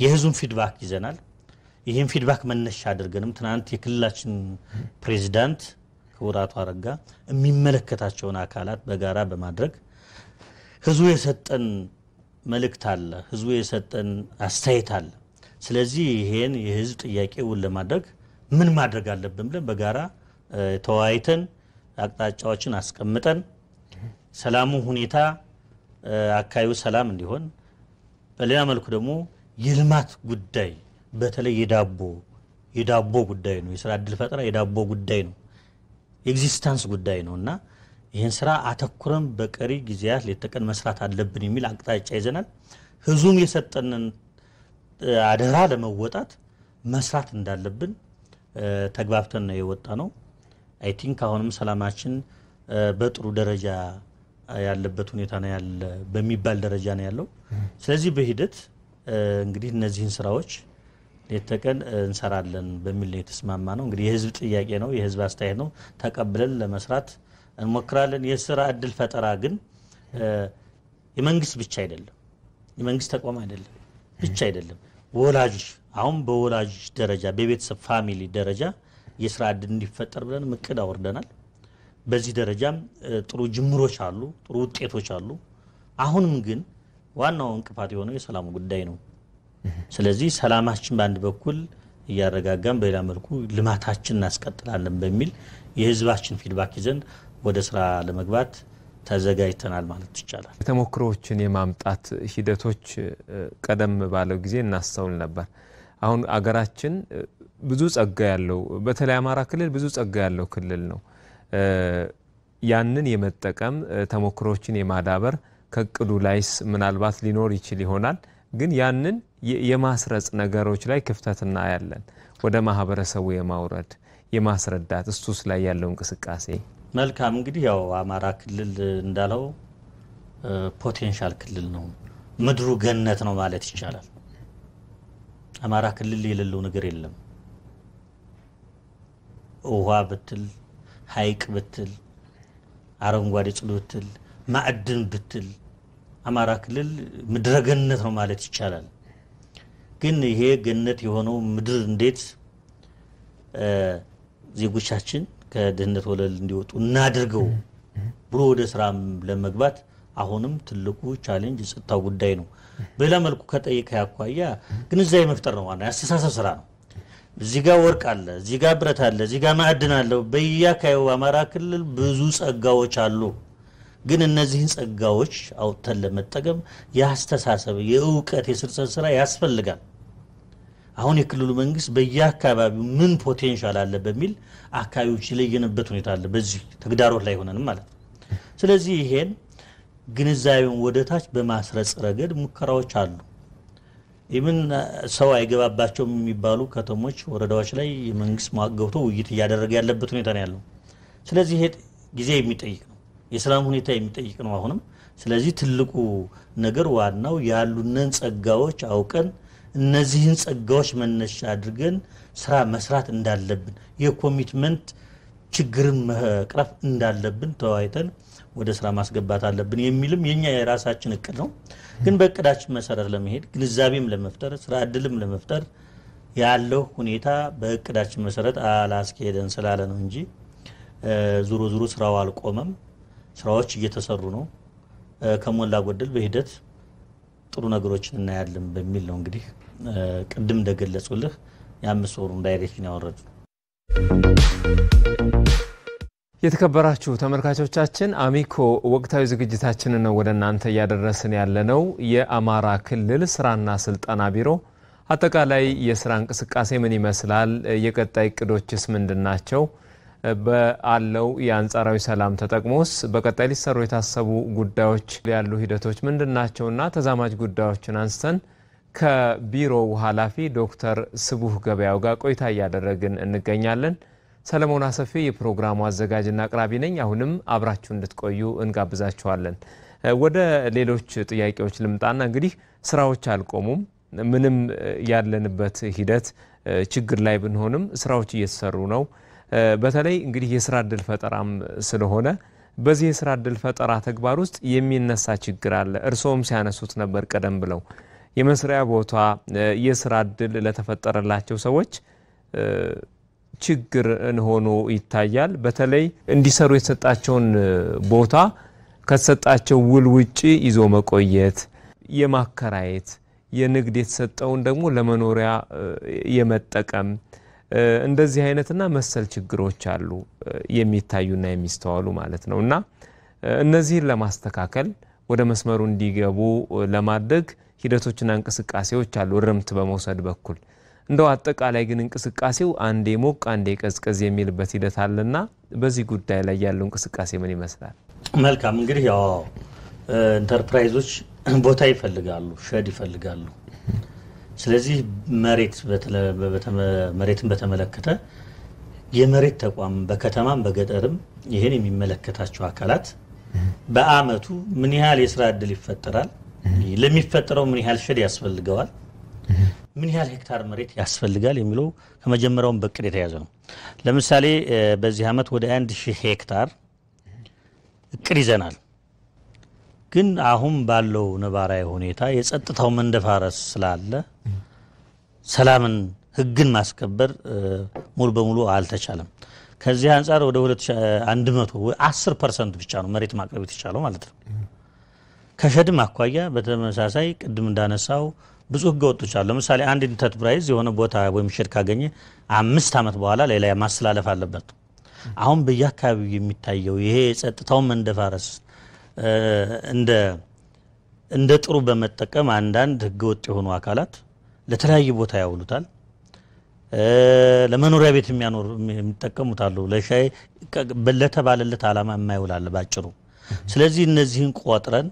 የህዝቡን ፊድባክ ይዘናል። ይህም ፊድባክ መነሻ አድርገንም ትናንት የክልላችን ፕሬዚዳንት ክቡር አቶ አረጋ የሚመለከታቸውን አካላት በጋራ በማድረግ ህዝቡ የሰጠን መልእክት አለ፣ ህዝቡ የሰጠን አስተያየት አለ። ስለዚህ ይሄን የህዝብ ጥያቄውን ለማድረግ ምን ማድረግ አለብን ብለን በጋራ ተወያይተን አቅጣጫዎችን አስቀምጠን ሰላሙ ሁኔታ አካባቢው ሰላም እንዲሆን፣ በሌላ መልኩ ደግሞ የልማት ጉዳይ በተለይ የዳቦ የዳቦ ጉዳይ ነው። የስራ እድል ፈጠራ የዳቦ ጉዳይ ነው፣ ኤግዚስታንስ ጉዳይ ነው እና ይህን ስራ አተኩረን በቀሪ ጊዜያት ሌት ተቀን መስራት አለብን የሚል አቅጣጫ ይዘናል። ህዝቡም የሰጠንን አደራ ለመወጣት መስራት እንዳለብን ተግባብተን ነው የወጣ ነው። አይ ቲንክ አሁንም ሰላማችን በጥሩ ደረጃ ያለበት ሁኔታ ነው ያለ በሚባል ደረጃ ነው ያለው። ስለዚህ በሂደት እንግዲህ እነዚህን ስራዎች ሌት ተቀን እንሰራለን በሚል ነው የተስማማ ነው። እንግዲህ የህዝብ ጥያቄ ነው፣ የህዝብ አስተያየት ነው። ተቀብለን ለመስራት እንሞክራለን። የስራ እድል ፈጠራ ግን የመንግስት ብቻ አይደለም፣ የመንግስት ተቋም አይደለም ብቻ አይደለም። ወላጆች አሁን በወላጆች ደረጃ በቤተሰብ ፋሚሊ ደረጃ የስራ እድል እንዲፈጠር ብለን እቅድ አውርደናል። በዚህ ደረጃም ጥሩ ጅምሮች አሉ፣ ጥሩ ውጤቶች አሉ። አሁንም ግን ዋናው እንቅፋት የሆነው የሰላሙ ጉዳይ ነው። ስለዚህ ሰላማችን በአንድ በኩል እያረጋጋን በሌላ መልኩ ልማታችን እናስቀጥላለን በሚል የህዝባችን ፊድባክ ይዘን ወደ ስራ ለመግባት ተዘጋጅተናል ማለት ይቻላል። ተሞክሮዎችን የማምጣት ሂደቶች ቀደም ባለው ጊዜ እናስተውል ነበር። አሁን አገራችን ብዙ ጸጋ ያለው በተለይ አማራ ክልል ብዙ ጸጋ ያለው ክልል ነው። ያንን የመጠቀም ተሞክሮችን የማዳበር ከእቅዱ ላይስ ምናልባት ሊኖር ይችል ይሆናል። ግን ያንን የማስረጽ ነገሮች ላይ ክፍተት እናያለን። ወደ ማህበረሰቡ የማውረድ የማስረዳት እሱስ ላይ ያለው እንቅስቃሴ መልካም። እንግዲህ ያው አማራ ክልል እንዳለው ፖቴንሻል ክልል ነው፣ ምድሩ ገነት ነው ማለት ይቻላል። አማራ ክልል የሌለው ነገር የለም። ውሃ ብትል ሀይቅ ብትል፣ አረንጓዴ ጽዱ ብትል፣ ማዕድን ብትል አማራ ክልል ምድረ ገነት ነው ማለት ይቻላል። ግን ይሄ ገነት የሆነው ምድር እንዴት ዜጎቻችን ከድህነት ወለል እንዲወጡ እናድርገው ብሎ ወደ ስራ ለመግባት አሁንም ትልቁ ቻሌንጅ የጸጥታው ጉዳይ ነው። በሌላ መልኩ ከጠየቀ ያኳያ ግንዛቤ መፍጠር ነው ዋና የአስተሳሰብ ስራ ነው። እዚህ ወርቅ አለ፣ እዚጋ ብረት አለ፣ እዚጋ ማዕድን አለው። በየአካባቢው አማራ ክልል ብዙ ጸጋዎች አሉ። ግን እነዚህን ጸጋዎች አውጥተን ለመጠቀም የአስተሳሰብ የእውቀት የስርሰት ስራ ያስፈልጋል። አሁን የክልሉ መንግስት በየአካባቢው ምን ፖቴንሻል አለ በሚል አካባቢዎች የለየንበት ሁኔታ አለ። በዚህ ተግዳሮት ላይ ሆነንም ማለት ነው። ስለዚህ ይሄን ግንዛቤውን ወደታች በማስረጽ ረገድ ሙከራዎች አሉ። ኢምን ሰው አይገባባቸውም የሚባሉ ከተሞች፣ ወረዳዎች ላይ የመንግስት መዋቅር ውይይት እያደረገ ያለበት ሁኔታ ነው ያለው። ስለዚህ ይሄ ጊዜ የሚጠይቅ ነው፣ የሰላም ሁኔታ የሚጠይቅ ነው አሁንም። ስለዚህ ትልቁ ነገር ዋናው ያሉንን ጸጋዎች አውቀን እነዚህን ጸጋዎች መነሻ አድርገን ስራ መስራት እንዳለብን የኮሚትመንት ችግርን መቅረፍ እንዳለብን ተወያይተን ወደ ስራ ማስገባት አለብን የሚልም የኛ የራሳችን እቅድ ነው። ግን በእቅዳችን መሰረት ለመሄድ ግንዛቤም ለመፍጠር ስራ እድልም ለመፍጠር ያለው ሁኔታ በእቅዳችን መሰረት አላስኬደን ስላለ ነው እንጂ ዙሮ ዙሮ ስራው አልቆመም። ስራዎች እየተሰሩ ነው። ከሞላ ጎደል በሂደት ጥሩ ነገሮችን እናያለን በሚል ነው እንግዲህ ቅድም እንደገለጹልህ የአምስት ወሩን ዳይሬክሽን ያወረዱ የተከበራችሁ ተመልካቾቻችን አሚኮ ወቅታዊ ዝግጅታችን ነው ወደ እናንተ እያደረስን ያለነው። የአማራ ክልል ስራና ስልጠና ቢሮ አጠቃላይ የስራ እንቅስቃሴ ምን ይመስላል? የቀጣይ እቅዶችስ ምንድን ናቸው? በአለው የአንጻራዊ ሰላም ተጠቅሞስ በቀጣይ ሊሰሩ የታሰቡ ጉዳዮች ያሉ ሂደቶች ምንድን እና ተዛማጅ ጉዳዮችን አንስተን ከቢሮው ኃላፊ ዶክተር ስቡህ ገበያው ጋር ቆይታ እያደረግን እንገኛለን። ሰለሞን አሰፊ የፕሮግራሙ አዘጋጅና አቅራቢ ነኝ። አሁንም አብራችሁ እንድትቆዩ እንጋብዛችኋለን። ወደ ሌሎች ጥያቄዎች ልምጣና እንግዲህ ስራዎች አልቆሙም። ምንም ያለንበት ሂደት ችግር ላይ ብንሆንም ስራዎች እየተሰሩ ነው። በተለይ እንግዲህ የስራ እድል ፈጠራም ስለሆነ በዚህ የስራ እድል ፈጠራ ተግባር ውስጥ የሚነሳ ችግር አለ። እርስዎም ሲያነሱት ነበር ቀደም ብለው የመስሪያ ቦታ የስራ እድል ለተፈጠረላቸው ሰዎች ችግር ሆኖ ይታያል። በተለይ እንዲሰሩ የተሰጣቸውን ቦታ ከተሰጣቸው ውል ውጪ ይዞ መቆየት፣ የማከራየት የንግድ የተሰጠውን ደግሞ ለመኖሪያ የመጠቀም እንደዚህ አይነትና መሰል ችግሮች አሉ የሚታዩና የሚስተዋሉ ማለት ነው እና እነዚህን ለማስተካከል ወደ መስመሩ እንዲገቡ ለማድረግ ሂደቶችና እንቅስቃሴዎች አሉ እርምት በመውሰድ በኩል እንደው አጠቃላይ ግን እንቅስቃሴው አንዴ ሞቅ አንዴ ቀዝቀዝ የሚልበት ሂደት አለና በዚህ ጉዳይ ላይ ያለው እንቅስቃሴ ምን ይመስላል? መልካም እንግዲህ ያው ኢንተርፕራይዞች ቦታ ይፈልጋሉ፣ ሸድ ይፈልጋሉ። ስለዚህ መሬት መሬትን በተመለከተ የመሬት ተቋም በከተማም በገጠርም ይህን የሚመለከታቸው አካላት በአመቱ ምን ያህል የስራ እድል ይፈጠራል ለሚፈጠረው ምን ያህል ሸድ ያስፈልገዋል፣ ምን ያህል ሄክታር መሬት ያስፈልጋል የሚለው ከመጀመሪያውን በቅድ የተያዘ ነው። ለምሳሌ በዚህ ዓመት ወደ አንድ ሺህ ሄክታር እቅድ ይዘናል። ግን አሁን ባለው ነባራዊ ሁኔታ የጸጥታው መንደፋረስ ስላለ ሰላምን፣ ህግን ማስከበር ሙሉ በሙሉ አልተቻለም። ከዚህ አንጻር ወደ 2100 10 ፐርሰንት ብቻ ነው መሬት ማቅረብ የተቻለው ማለት ነው። ከሸድም አኳያ በተመሳሳይ ቅድም እንዳነሳው ብዙ ህገወጦች አሉ። ለምሳሌ አንድ ኢንተርፕራይዝ የሆነ ቦታ ወይም ሸድ ካገኘ አምስት ዓመት በኋላ ሌላ ማስተላለፍ አለበት። አሁን በየአካባቢው የሚታየው ይሄ የጸጥታውን መንደፋረስ እንደ እንደ ጥሩ በመጠቀም አንዳንድ ህገወጥ የሆኑ አካላት ለተለያየ ቦታ ያውሉታል። ለመኖሪያ ቤት የሚያኖር የሚጠቀሙት አሉ። ለሻይ ለተባለለት ዓላማ የማይውል ባጭሩ። ስለዚህ እነዚህን ቆጥረን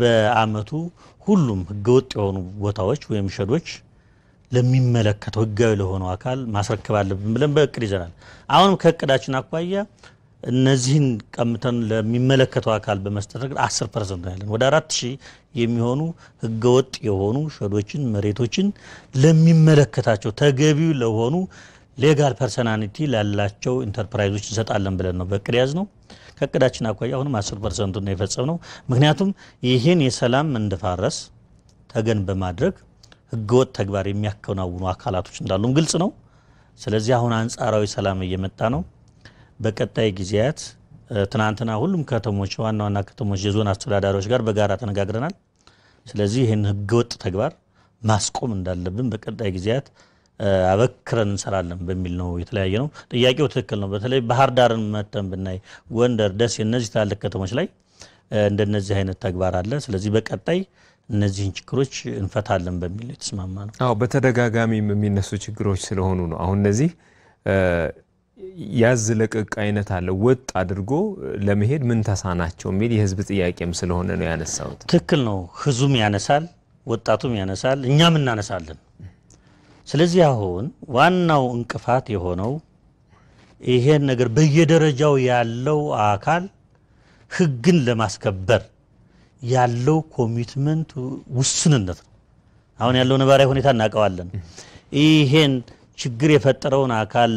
በአመቱ ሁሉም ህገወጥ የሆኑ ቦታዎች ወይም ሸዶች ለሚመለከተው ህጋዊ ለሆነው አካል ማስረከብ አለብን ብለን በእቅድ ይዘናል። አሁንም ከእቅዳችን አኳያ እነዚህን ቀምተን ለሚመለከተው አካል በመስጠት ረገድ 10 ፐርሰንት ነው ያለን። ወደ አራት ሺህ የሚሆኑ ህገወጥ የሆኑ ሸዶችን፣ መሬቶችን ለሚመለከታቸው ተገቢው ለሆኑ ሌጋል ፐርሰናሊቲ ላላቸው ኢንተርፕራይዞች እንሰጣለን ብለን ነው በእቅድ ያዝ ነው። ከእቅዳችን አኳያ አሁንም አስር ፐርሰንቱ ነው የፈጸምነው። ምክንያቱም ይህን የሰላም እንድፋረስ ተገን በማድረግ ህገወጥ ተግባር የሚያከናውኑ አካላቶች እንዳሉም ግልጽ ነው። ስለዚህ አሁን አንጻራዊ ሰላም እየመጣ ነው። በቀጣይ ጊዜያት ትናንትና ሁሉም ከተሞች ዋና ዋና ከተሞች የዞን አስተዳዳሪዎች ጋር በጋራ ተነጋግረናል። ስለዚህ ይህን ህገወጥ ተግባር ማስቆም እንዳለብን በቀጣይ ጊዜያት አበክረን እንሰራለን በሚል ነው የተለያየ ነው። ጥያቄው ትክክል ነው። በተለይ ባህር ዳርን መተን ብናይ፣ ጎንደር፣ ደሴ እነዚህ ትላልቅ ከተሞች ላይ እንደነዚህ አይነት ተግባር አለ። ስለዚህ በቀጣይ እነዚህን ችግሮች እንፈታለን በሚል ነው የተስማማ ነው። አዎ በተደጋጋሚ የሚነሱ ችግሮች ስለሆኑ ነው። አሁን እነዚህ ያዝ ለቀቅ አይነት አለ። ወጥ አድርጎ ለመሄድ ምን ተሳናቸው የሚል የህዝብ ጥያቄም ስለሆነ ነው ያነሳሁት። ትክክል ነው። ህዝቡም ያነሳል፣ ወጣቱም ያነሳል፣ እኛም እናነሳለን። ስለዚህ አሁን ዋናው እንቅፋት የሆነው ይሄን ነገር በየደረጃው ያለው አካል ህግን ለማስከበር ያለው ኮሚትመንት ውስንነት ነው። አሁን ያለው ነባራዊ ሁኔታ እናውቀዋለን። ይሄን ችግር የፈጠረውን አካል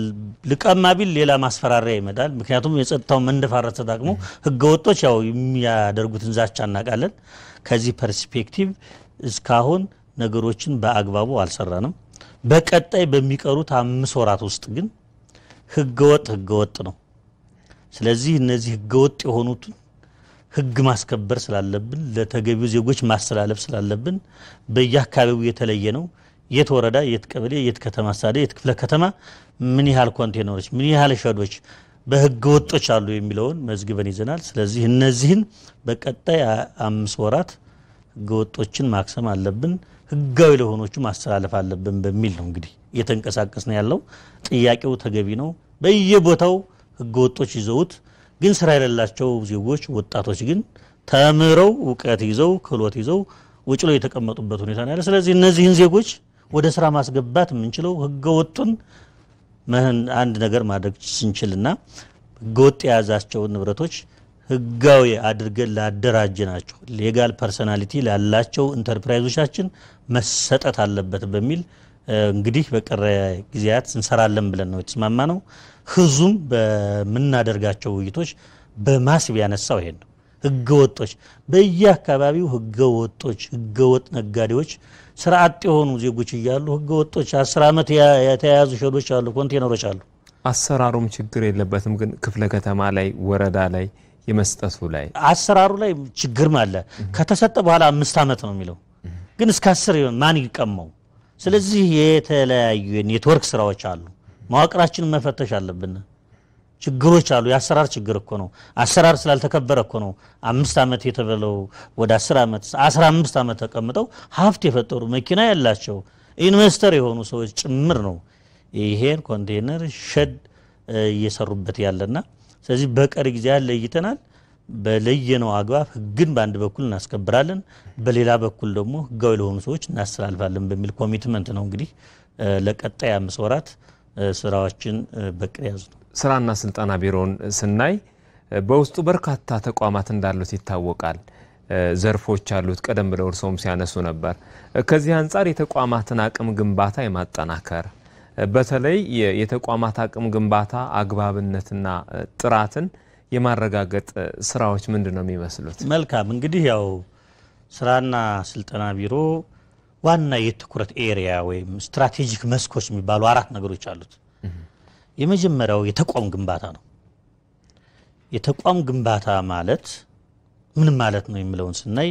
ልቀማ ቢል ሌላ ማስፈራሪያ ይመጣል። ምክንያቱም የጸጥታውን መንደፋረት ተጠቅሞ ህገወጦች ያው የሚያደርጉትን ዛቻ እናውቃለን። ከዚህ ፐርስፔክቲቭ እስካሁን ነገሮችን በአግባቡ አልሰራንም። በቀጣይ በሚቀሩት አምስት ወራት ውስጥ ግን ህገወጥ ህገወጥ ነው። ስለዚህ እነዚህ ህገወጥ የሆኑትን ህግ ማስከበር ስላለብን ለተገቢው ዜጎች ማስተላለፍ ስላለብን በየአካባቢው የተለየ ነው። የት ወረዳ፣ የት ቀበሌ፣ የት ከተማ አስተዳደር፣ የት ክፍለ ከተማ ምን ያህል ኮንቴነሮች፣ ምን ያህል ሸዶች በህገ ወጦች አሉ የሚለውን መዝግበን ይዘናል። ስለዚህ እነዚህን በቀጣይ አምስት ወራት ህገ ወጦችን ማክሰም አለብን። ህጋዊ ለሆኖቹ ማስተላለፍ አለብን በሚል ነው እንግዲህ እየተንቀሳቀስ ነው ያለው። ጥያቄው ተገቢ ነው። በየቦታው ህገወጦች ይዘውት ግን ስራ የሌላቸው ዜጎች፣ ወጣቶች ግን ተምረው እውቀት ይዘው ክህሎት ይዘው ውጭ ላይ የተቀመጡበት ሁኔታ ነው ያለ። ስለዚህ እነዚህን ዜጎች ወደ ስራ ማስገባት የምንችለው ህገወጡን አንድ ነገር ማድረግ ስንችልና ህገወጥ የያዛቸውን ንብረቶች ህጋዊ አድርገን ላደራጀ ናቸው ሌጋል ፐርሰናሊቲ ላላቸው ኢንተርፕራይዞቻችን መሰጠት አለበት በሚል እንግዲህ በቀረ ጊዜያት እንሰራለን ብለን ነው የተስማማ ነው። ህዙም በምናደርጋቸው ውይይቶች በማስብ ያነሳው ይሄን ነው። ህገ ወጦች በየአካባቢው ህገ ወጦች ህገ ወጥ ነጋዴዎች ስርዓት የሆኑ ዜጎች እያሉ ህገ ወጦች አስር ዓመት የተያያዙ ሸዶች አሉ፣ ኮንቴነሮች አሉ። አሰራሩም ችግር የለበትም ግን ክፍለ ከተማ ላይ ወረዳ ላይ የመስጠቱ ላይ አሰራሩ ላይ ችግርም አለ። ከተሰጠ በኋላ አምስት ዓመት ነው የሚለው ግን እስከ አስር ማን ይቀመው? ስለዚህ የተለያዩ ኔትወርክ ስራዎች አሉ። መዋቅራችንን መፈተሽ አለብን። ችግሮች አሉ። የአሰራር ችግር እኮ ነው። አሰራር ስላልተከበረ እኮ ነው አምስት ዓመት የተበለው ወደ አስር ዓመት አስራ አምስት ዓመት ተቀምጠው ሀብት የፈጠሩ መኪና ያላቸው ኢንቨስተር የሆኑ ሰዎች ጭምር ነው ይሄን ኮንቴነር ሸድ እየሰሩበት ያለና ስለዚህ በቀሪ ጊዜያት ለይተናል። በለየነው አግባብ ህግን በአንድ በኩል እናስከብራለን፣ በሌላ በኩል ደግሞ ህጋዊ ለሆኑ ሰዎች እናስተላልፋለን በሚል ኮሚትመንት ነው እንግዲህ ለቀጣይ አምስት ወራት ስራዎችን በቅር ያዙ ነው። ስራና ስልጠና ቢሮውን ስናይ በውስጡ በርካታ ተቋማት እንዳሉት ይታወቃል። ዘርፎች አሉት። ቀደም ብለው እርስዎም ሲያነሱ ነበር። ከዚህ አንጻር የተቋማትን አቅም ግንባታ የማጠናከር በተለይ የተቋማት አቅም ግንባታ አግባብነትና ጥራትን የማረጋገጥ ስራዎች ምንድን ነው የሚመስሉት? መልካም እንግዲህ ያው ስራና ስልጠና ቢሮ ዋና የትኩረት ኤሪያ ወይም ስትራቴጂክ መስኮች የሚባሉ አራት ነገሮች አሉት። የመጀመሪያው የተቋም ግንባታ ነው። የተቋም ግንባታ ማለት ምን ማለት ነው የሚለውን ስናይ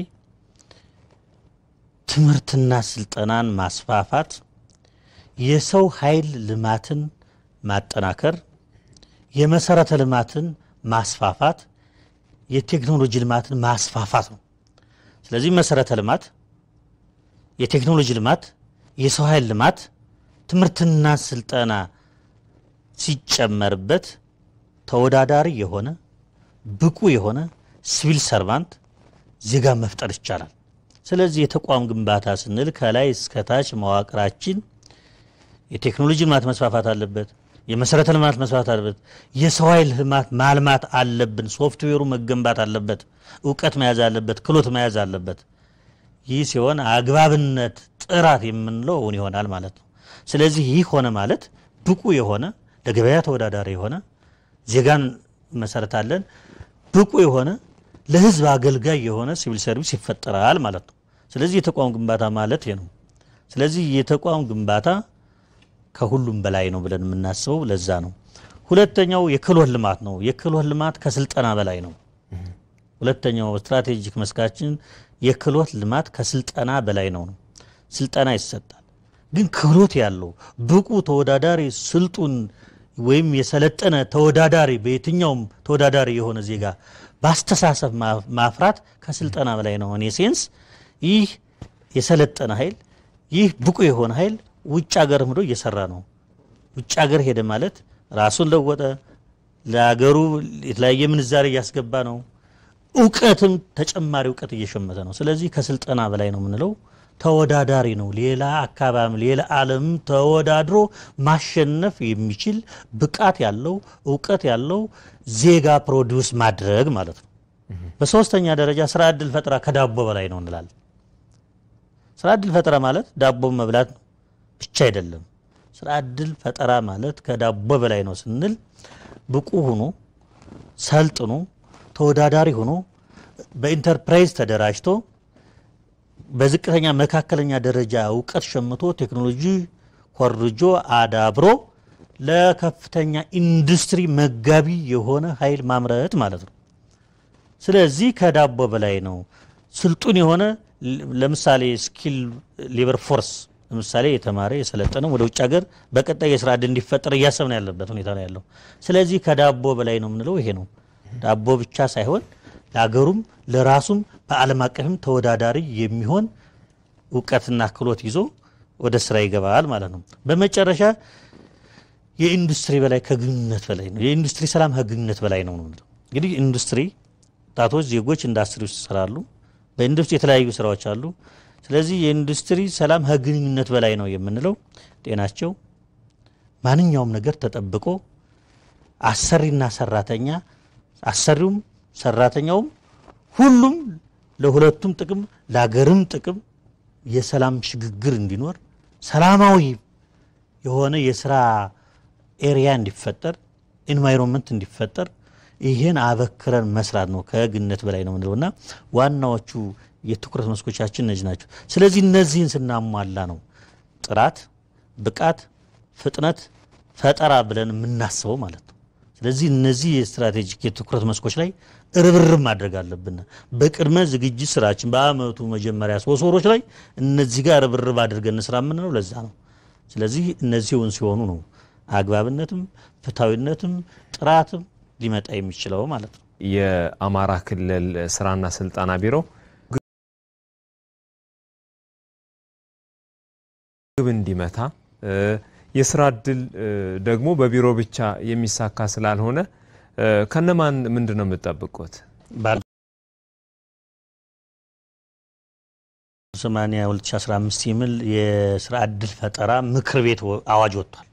ትምህርትና ስልጠናን ማስፋፋት የሰው ኃይል ልማትን ማጠናከር፣ የመሰረተ ልማትን ማስፋፋት፣ የቴክኖሎጂ ልማትን ማስፋፋት ነው። ስለዚህ መሰረተ ልማት፣ የቴክኖሎጂ ልማት፣ የሰው ኃይል ልማት ትምህርትና ስልጠና ሲጨመርበት ተወዳዳሪ የሆነ ብቁ የሆነ ሲቪል ሰርቫንት ዜጋ መፍጠር ይቻላል። ስለዚህ የተቋም ግንባታ ስንል ከላይ እስከታች መዋቅራችን የቴክኖሎጂ ልማት መስፋፋት አለበት። የመሰረተ ልማት መስፋት አለበት። የሰው ኃይል ልማት ማልማት አለብን። ሶፍትዌሩ መገንባት አለበት። እውቀት መያዝ አለበት። ክሎት መያዝ አለበት። ይህ ሲሆን አግባብነት፣ ጥራት የምንለው እውን ይሆናል ማለት ነው። ስለዚህ ይህ ሆነ ማለት ብቁ የሆነ ለገበያ ተወዳዳሪ የሆነ ዜጋን መሰረታለን፣ ብቁ የሆነ ለህዝብ አገልጋይ የሆነ ሲቪል ሰርቪስ ይፈጠራል ማለት ነው። ስለዚህ የተቋም ግንባታ ማለት ነው። ስለዚህ የተቋም ግንባታ ከሁሉም በላይ ነው ብለን የምናስበው ለዛ ነው። ሁለተኛው የክህሎት ልማት ነው። የክህሎት ልማት ከስልጠና በላይ ነው። ሁለተኛው ስትራቴጂክ መስካችን የክህሎት ልማት ከስልጠና በላይ ነው ነው። ስልጠና ይሰጣል፣ ግን ክህሎት ያለው ብቁ ተወዳዳሪ ስልጡን ወይም የሰለጠነ ተወዳዳሪ በየትኛውም ተወዳዳሪ የሆነ ዜጋ በአስተሳሰብ ማፍራት ከስልጠና በላይ ነው። እኔ ሴንስ ይህ የሰለጠነ ኃይል ይህ ብቁ የሆነ ኃይል ውጭ ሀገር ሄዶ እየሰራ ነው። ውጭ ሀገር ሄደ ማለት ራሱን ለወጠ፣ ለሀገሩ የተለያየ ምንዛሬ እያስገባ ነው። እውቀትም ተጨማሪ እውቀት እየሸመተ ነው። ስለዚህ ከስልጠና በላይ ነው የምንለው ተወዳዳሪ ነው። ሌላ አካባቢ ሌላ ዓለም ተወዳድሮ ማሸነፍ የሚችል ብቃት ያለው እውቀት ያለው ዜጋ ፕሮዲውስ ማድረግ ማለት ነው። በሶስተኛ ደረጃ ስራ እድል ፈጠራ ከዳቦ በላይ ነው እንላለን። ስራ እድል ፈጠራ ማለት ዳቦ መብላት ነው። ብቻ አይደለም። ስራ እድል ፈጠራ ማለት ከዳቦ በላይ ነው ስንል ብቁ ሁኑ፣ ሰልጥኑ፣ ተወዳዳሪ ሁኑ፣ በኢንተርፕራይዝ ተደራጅቶ በዝቅተኛ መካከለኛ ደረጃ እውቀት ሸምቶ ቴክኖሎጂ ኮርጆ አዳብሮ ለከፍተኛ ኢንዱስትሪ መጋቢ የሆነ ኃይል ማምረት ማለት ነው። ስለዚህ ከዳቦ በላይ ነው። ስልጡን የሆነ ለምሳሌ ስኪል ሌበር ፎርስ ለምሳሌ የተማረ የሰለጠነ ወደ ውጭ ሀገር በቀጣይ የስራ እድል እንዲፈጠር እያሰብን ያለበት ሁኔታ ነው ያለው። ስለዚህ ከዳቦ በላይ ነው የምንለው ይሄ ነው። ዳቦ ብቻ ሳይሆን ለሀገሩም ለራሱም በዓለም አቀፍም ተወዳዳሪ የሚሆን እውቀትና ክህሎት ይዞ ወደ ስራ ይገባል ማለት ነው። በመጨረሻ የኢንዱስትሪ በላይ ከግንኙነት በላይ ነው። የኢንዱስትሪ ሰላም ከግንኙነት በላይ ነው ነው እንግዲህ ኢንዱስትሪ ጣቶች ዜጎች ኢንዱስትሪ ውስጥ ይሰራሉ። በኢንዱስትሪ የተለያዩ ስራዎች አሉ። ስለዚህ የኢንዱስትሪ ሰላም ከግንኙነት በላይ ነው የምንለው ጤናቸው ማንኛውም ነገር ተጠብቆ አሰሪና ሰራተኛ አሰሪውም ሰራተኛውም ሁሉም ለሁለቱም ጥቅም ለሀገርም ጥቅም የሰላም ሽግግር እንዲኖር ሰላማዊ የሆነ የስራ ኤሪያ እንዲፈጠር ኤንቫይሮንመንት እንዲፈጠር ይህን አበክረን መስራት ነው። ከህግነት በላይ ነው ምንለውና ዋናዎቹ የትኩረት መስኮቻችን እነዚህ ናቸው። ስለዚህ እነዚህን ስናሟላ ነው ጥራት፣ ብቃት፣ ፍጥነት፣ ፈጠራ ብለን የምናስበው ማለት ነው። ስለዚህ እነዚህ የስትራቴጂክ የትኩረት መስኮች ላይ ርብርብ ማድረግ አለብን። በቅድመ ዝግጅት ስራችን በአመቱ መጀመሪያ ሶስት ወሮች ላይ እነዚህ ጋር ርብርብ አድርገን እንስራ የምንለው ለዛ ነው። ስለዚህ እነዚህውን ሲሆኑ ነው አግባብነትም ፍታዊነትም ጥራትም ሊመጣ የሚችለው ማለት ነው። የአማራ ክልል ስራና ስልጠና ቢሮ ግብ እንዲመታ የስራ እድል ደግሞ በቢሮ ብቻ የሚሳካ ስላልሆነ ከነማን ምንድን ነው የምትጠብቁት? ሰማንያ 2015 የሚል የስራ እድል ፈጠራ ምክር ቤት አዋጅ ወጥቷል።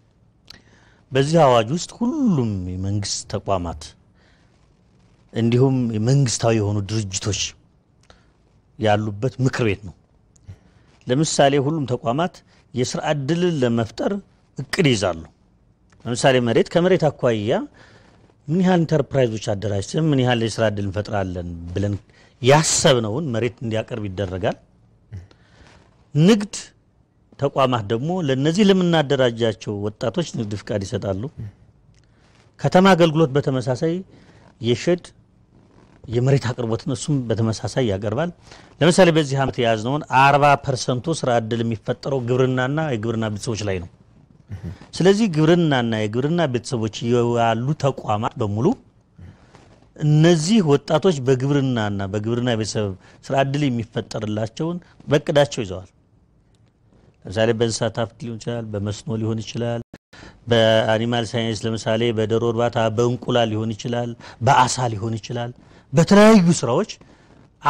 በዚህ አዋጅ ውስጥ ሁሉም የመንግስት ተቋማት እንዲሁም መንግስታዊ የሆኑ ድርጅቶች ያሉበት ምክር ቤት ነው። ለምሳሌ ሁሉም ተቋማት የስራ እድልን ለመፍጠር እቅድ ይዛሉ። ለምሳሌ መሬት ከመሬት አኳያ ምን ያህል ኢንተርፕራይዞች አደራጅተን ምን ያህል የስራ እድል እንፈጥራለን ብለን ያሰብነውን መሬት እንዲያቀርብ ይደረጋል። ንግድ ተቋማት ደግሞ ለነዚህ ለምናደራጃቸው ወጣቶች ንግድ ፍቃድ ይሰጣሉ። ከተማ አገልግሎት በተመሳሳይ የሸድ የመሬት አቅርቦትን እሱም በተመሳሳይ ያቀርባል። ለምሳሌ በዚህ ዓመት የያዝነውን አርባ ፐርሰንቱ ስራ እድል የሚፈጠረው ግብርናና የግብርና ቤተሰቦች ላይ ነው። ስለዚህ ግብርናና የግብርና ቤተሰቦች ያሉ ተቋማት በሙሉ እነዚህ ወጣቶች በግብርናና በግብርና ቤተሰብ ስራ እድል የሚፈጠርላቸውን በእቅዳቸው ይዘዋል። ለምሳሌ በእንስሳት ሀብት ሊሆን ይችላል፣ በመስኖ ሊሆን ይችላል፣ በአኒማል ሳይንስ ለምሳሌ በዶሮ እርባታ፣ በእንቁላል ሊሆን ይችላል፣ በአሳ ሊሆን ይችላል። በተለያዩ ስራዎች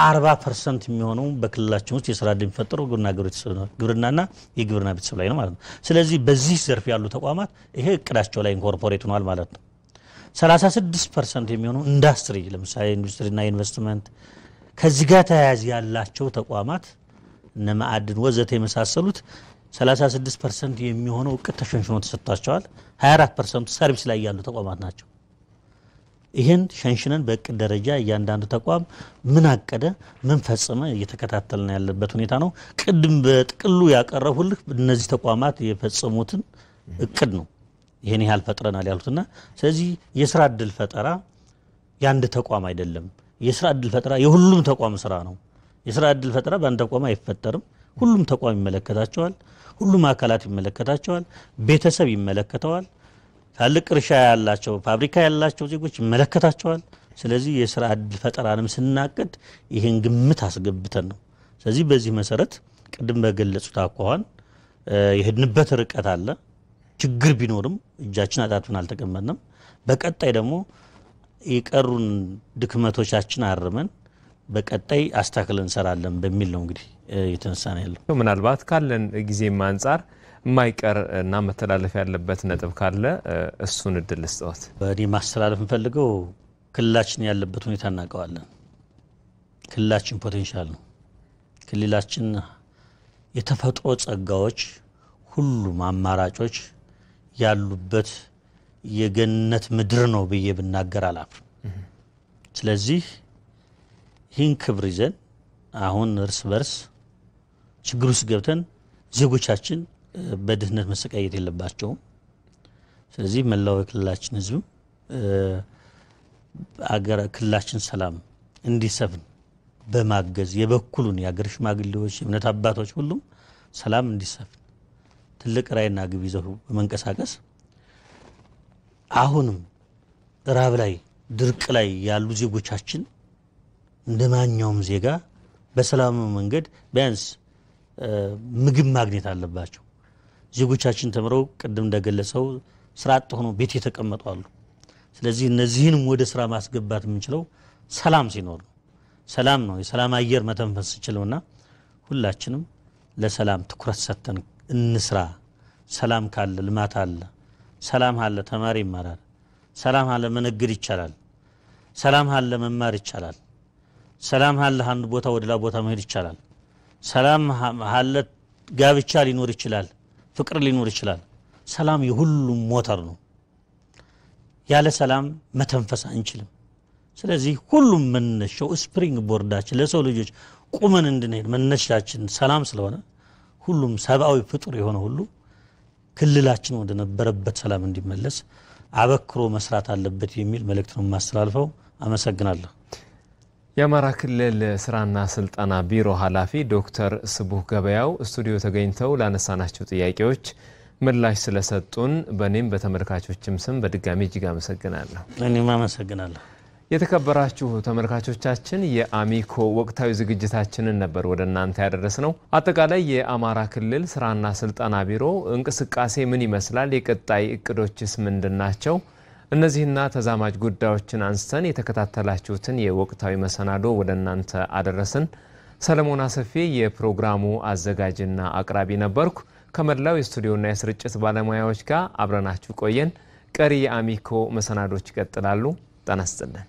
አርባ ፐርሰንት የሚሆኑ በክልላችን ውስጥ የስራ ዕድል የሚፈጠሩ ግብርናና የግብርና ቤተሰብ ላይ ነው ማለት ነው። ስለዚህ በዚህ ዘርፍ ያሉ ተቋማት ይሄ እቅዳቸው ላይ ኢንኮርፖሬት ሆኗል ማለት ነው። 36 ፐርሰንት የሚሆኑ ኢንዱስትሪ ለምሳሌ ኢንዱስትሪና ኢንቨስትመንት ከዚህ ጋር ተያያዝ ያላቸው ተቋማት እነ ማዕድን ወዘተ የመሳሰሉት 36 ፐርሰንት የሚሆነው እቅድ ተሸንሽኖ ተሰጥቷቸዋል። 24 ፐርሰንቱ ሰርቪስ ላይ ያሉ ተቋማት ናቸው። ይህን ሸንሽነን በእቅድ ደረጃ እያንዳንዱ ተቋም ምን አቀደ፣ ምን ፈጽመ እየተከታተልን ያለበት ሁኔታ ነው። ቅድም በጥቅሉ ያቀረቡልህ እነዚህ ተቋማት የፈጸሙትን እቅድ ነው። ይህን ያህል ፈጥረናል ያሉትና ስለዚህ የስራ እድል ፈጠራ የአንድ ተቋም አይደለም። የስራ እድል ፈጠራ የሁሉም ተቋም ስራ ነው። የስራ እድል ፈጠራ በአንድ ተቋም አይፈጠርም። ሁሉም ተቋም ይመለከታቸዋል። ሁሉም አካላት ይመለከታቸዋል። ቤተሰብ ይመለከተዋል። ታልቅ እርሻ ያላቸው ፋብሪካ ያላቸው ዜጎች ይመለከታቸዋል። ስለዚህ የስራ እድል ፈጠራንም ስናቅድ ይህን ግምት አስገብተን ነው። ስለዚህ በዚህ መሰረት ቅድም በገለጹት አኳኋን የሄድንበት ርቀት አለ። ችግር ቢኖርም እጃችን አጣቱን አልተቀመጥንም። በቀጣይ ደግሞ የቀሩን ድክመቶቻችን አርመን በቀጣይ አስታክል እንሰራለን በሚል ነው እንግዲህ የተነሳ ነው ያለው። ምናልባት ካለን ጊዜም አንጻር ማይቀር እና መተላለፍ ያለበት ነጥብ ካለ እሱን እድል ልስጠዎት። እኔ ማስተላለፍ የምፈልገው ክልላችን ያለበት ሁኔታ እናውቀዋለን። ክልላችን ፖቴንሻል ነው። ክልላችን የተፈጥሮ ጸጋዎች፣ ሁሉም አማራጮች ያሉበት የገነት ምድር ነው ብዬ ብናገር አላፍርም። ስለዚህ ይህን ክብር ይዘን አሁን እርስ በርስ ችግር ውስጥ ገብተን ዜጎቻችን በድህነት መሰቃየት የለባቸውም። ስለዚህ መላው የክልላችን ህዝብም አገር ክልላችን ሰላም እንዲሰፍን በማገዝ የበኩሉን የአገር ሽማግሌዎች፣ የእምነት አባቶች ሁሉም ሰላም እንዲሰፍን ትልቅ ራዕይና ግብ ይዘው በመንቀሳቀስ አሁንም ራብ ላይ ድርቅ ላይ ያሉ ዜጎቻችን እንደ ማንኛውም ዜጋ በሰላም መንገድ ቢያንስ ምግብ ማግኘት አለባቸው። ዜጎቻችን ተምረው ቅድም እንደገለጸው ስራ አጥ ሆኖ ቤት የተቀመጡ አሉ። ስለዚህ እነዚህንም ወደ ስራ ማስገባት የምንችለው ሰላም ሲኖር ነው። ሰላም ነው የሰላም አየር መተንፈስ ስችለውና ሁላችንም ለሰላም ትኩረት ሰጥተን እንስራ። ሰላም ካለ ልማት አለ። ሰላም አለ ተማሪ ይማራል። ሰላም አለ መነግድ ይቻላል። ሰላም አለ መማር ይቻላል። ሰላም አለ አንድ ቦታ ወደ ሌላ ቦታ መሄድ ይቻላል። ሰላም አለ ጋብቻ ሊኖር ይችላል። ፍቅር ሊኖር ይችላል። ሰላም የሁሉም ሞተር ነው። ያለ ሰላም መተንፈስ አንችልም። ስለዚህ ሁሉም መነሻው ስፕሪንግ ቦርዳችን ለሰው ልጆች ቁመን እንድንሄድ መነሻችን ሰላም ስለሆነ ሁሉም ሰብአዊ ፍጡር የሆነ ሁሉ ክልላችን ወደ ነበረበት ሰላም እንዲመለስ አበክሮ መስራት አለበት የሚል መልእክት ነው የማስተላልፈው። አመሰግናለሁ። የአማራ ክልል ስራና ስልጠና ቢሮ ኃላፊ ዶክተር ስቡህ ገበያው ስቱዲዮ ተገኝተው ላነሳናቸው ጥያቄዎች ምላሽ ስለሰጡን በእኔም በተመልካቾችም ስም በድጋሚ እጅግ አመሰግናለሁ። እኔም አመሰግናለሁ። የተከበራችሁ ተመልካቾቻችን የአሚኮ ወቅታዊ ዝግጅታችንን ነበር ወደ እናንተ ያደረስ ነው። አጠቃላይ የአማራ ክልል ስራና ስልጠና ቢሮ እንቅስቃሴ ምን ይመስላል? የቀጣይ እቅዶችስ ምንድን ናቸው? እነዚህና ተዛማጅ ጉዳዮችን አንስተን የተከታተላችሁትን የወቅታዊ መሰናዶ ወደ እናንተ አደረስን። ሰለሞን አሰፌ የፕሮግራሙ አዘጋጅና አቅራቢ ነበርኩ። ከመላው የስቱዲዮና የስርጭት ባለሙያዎች ጋር አብረናችሁ ቆየን። ቀሪ የአሚኮ መሰናዶች ይቀጥላሉ። ጤና ይስጥልን።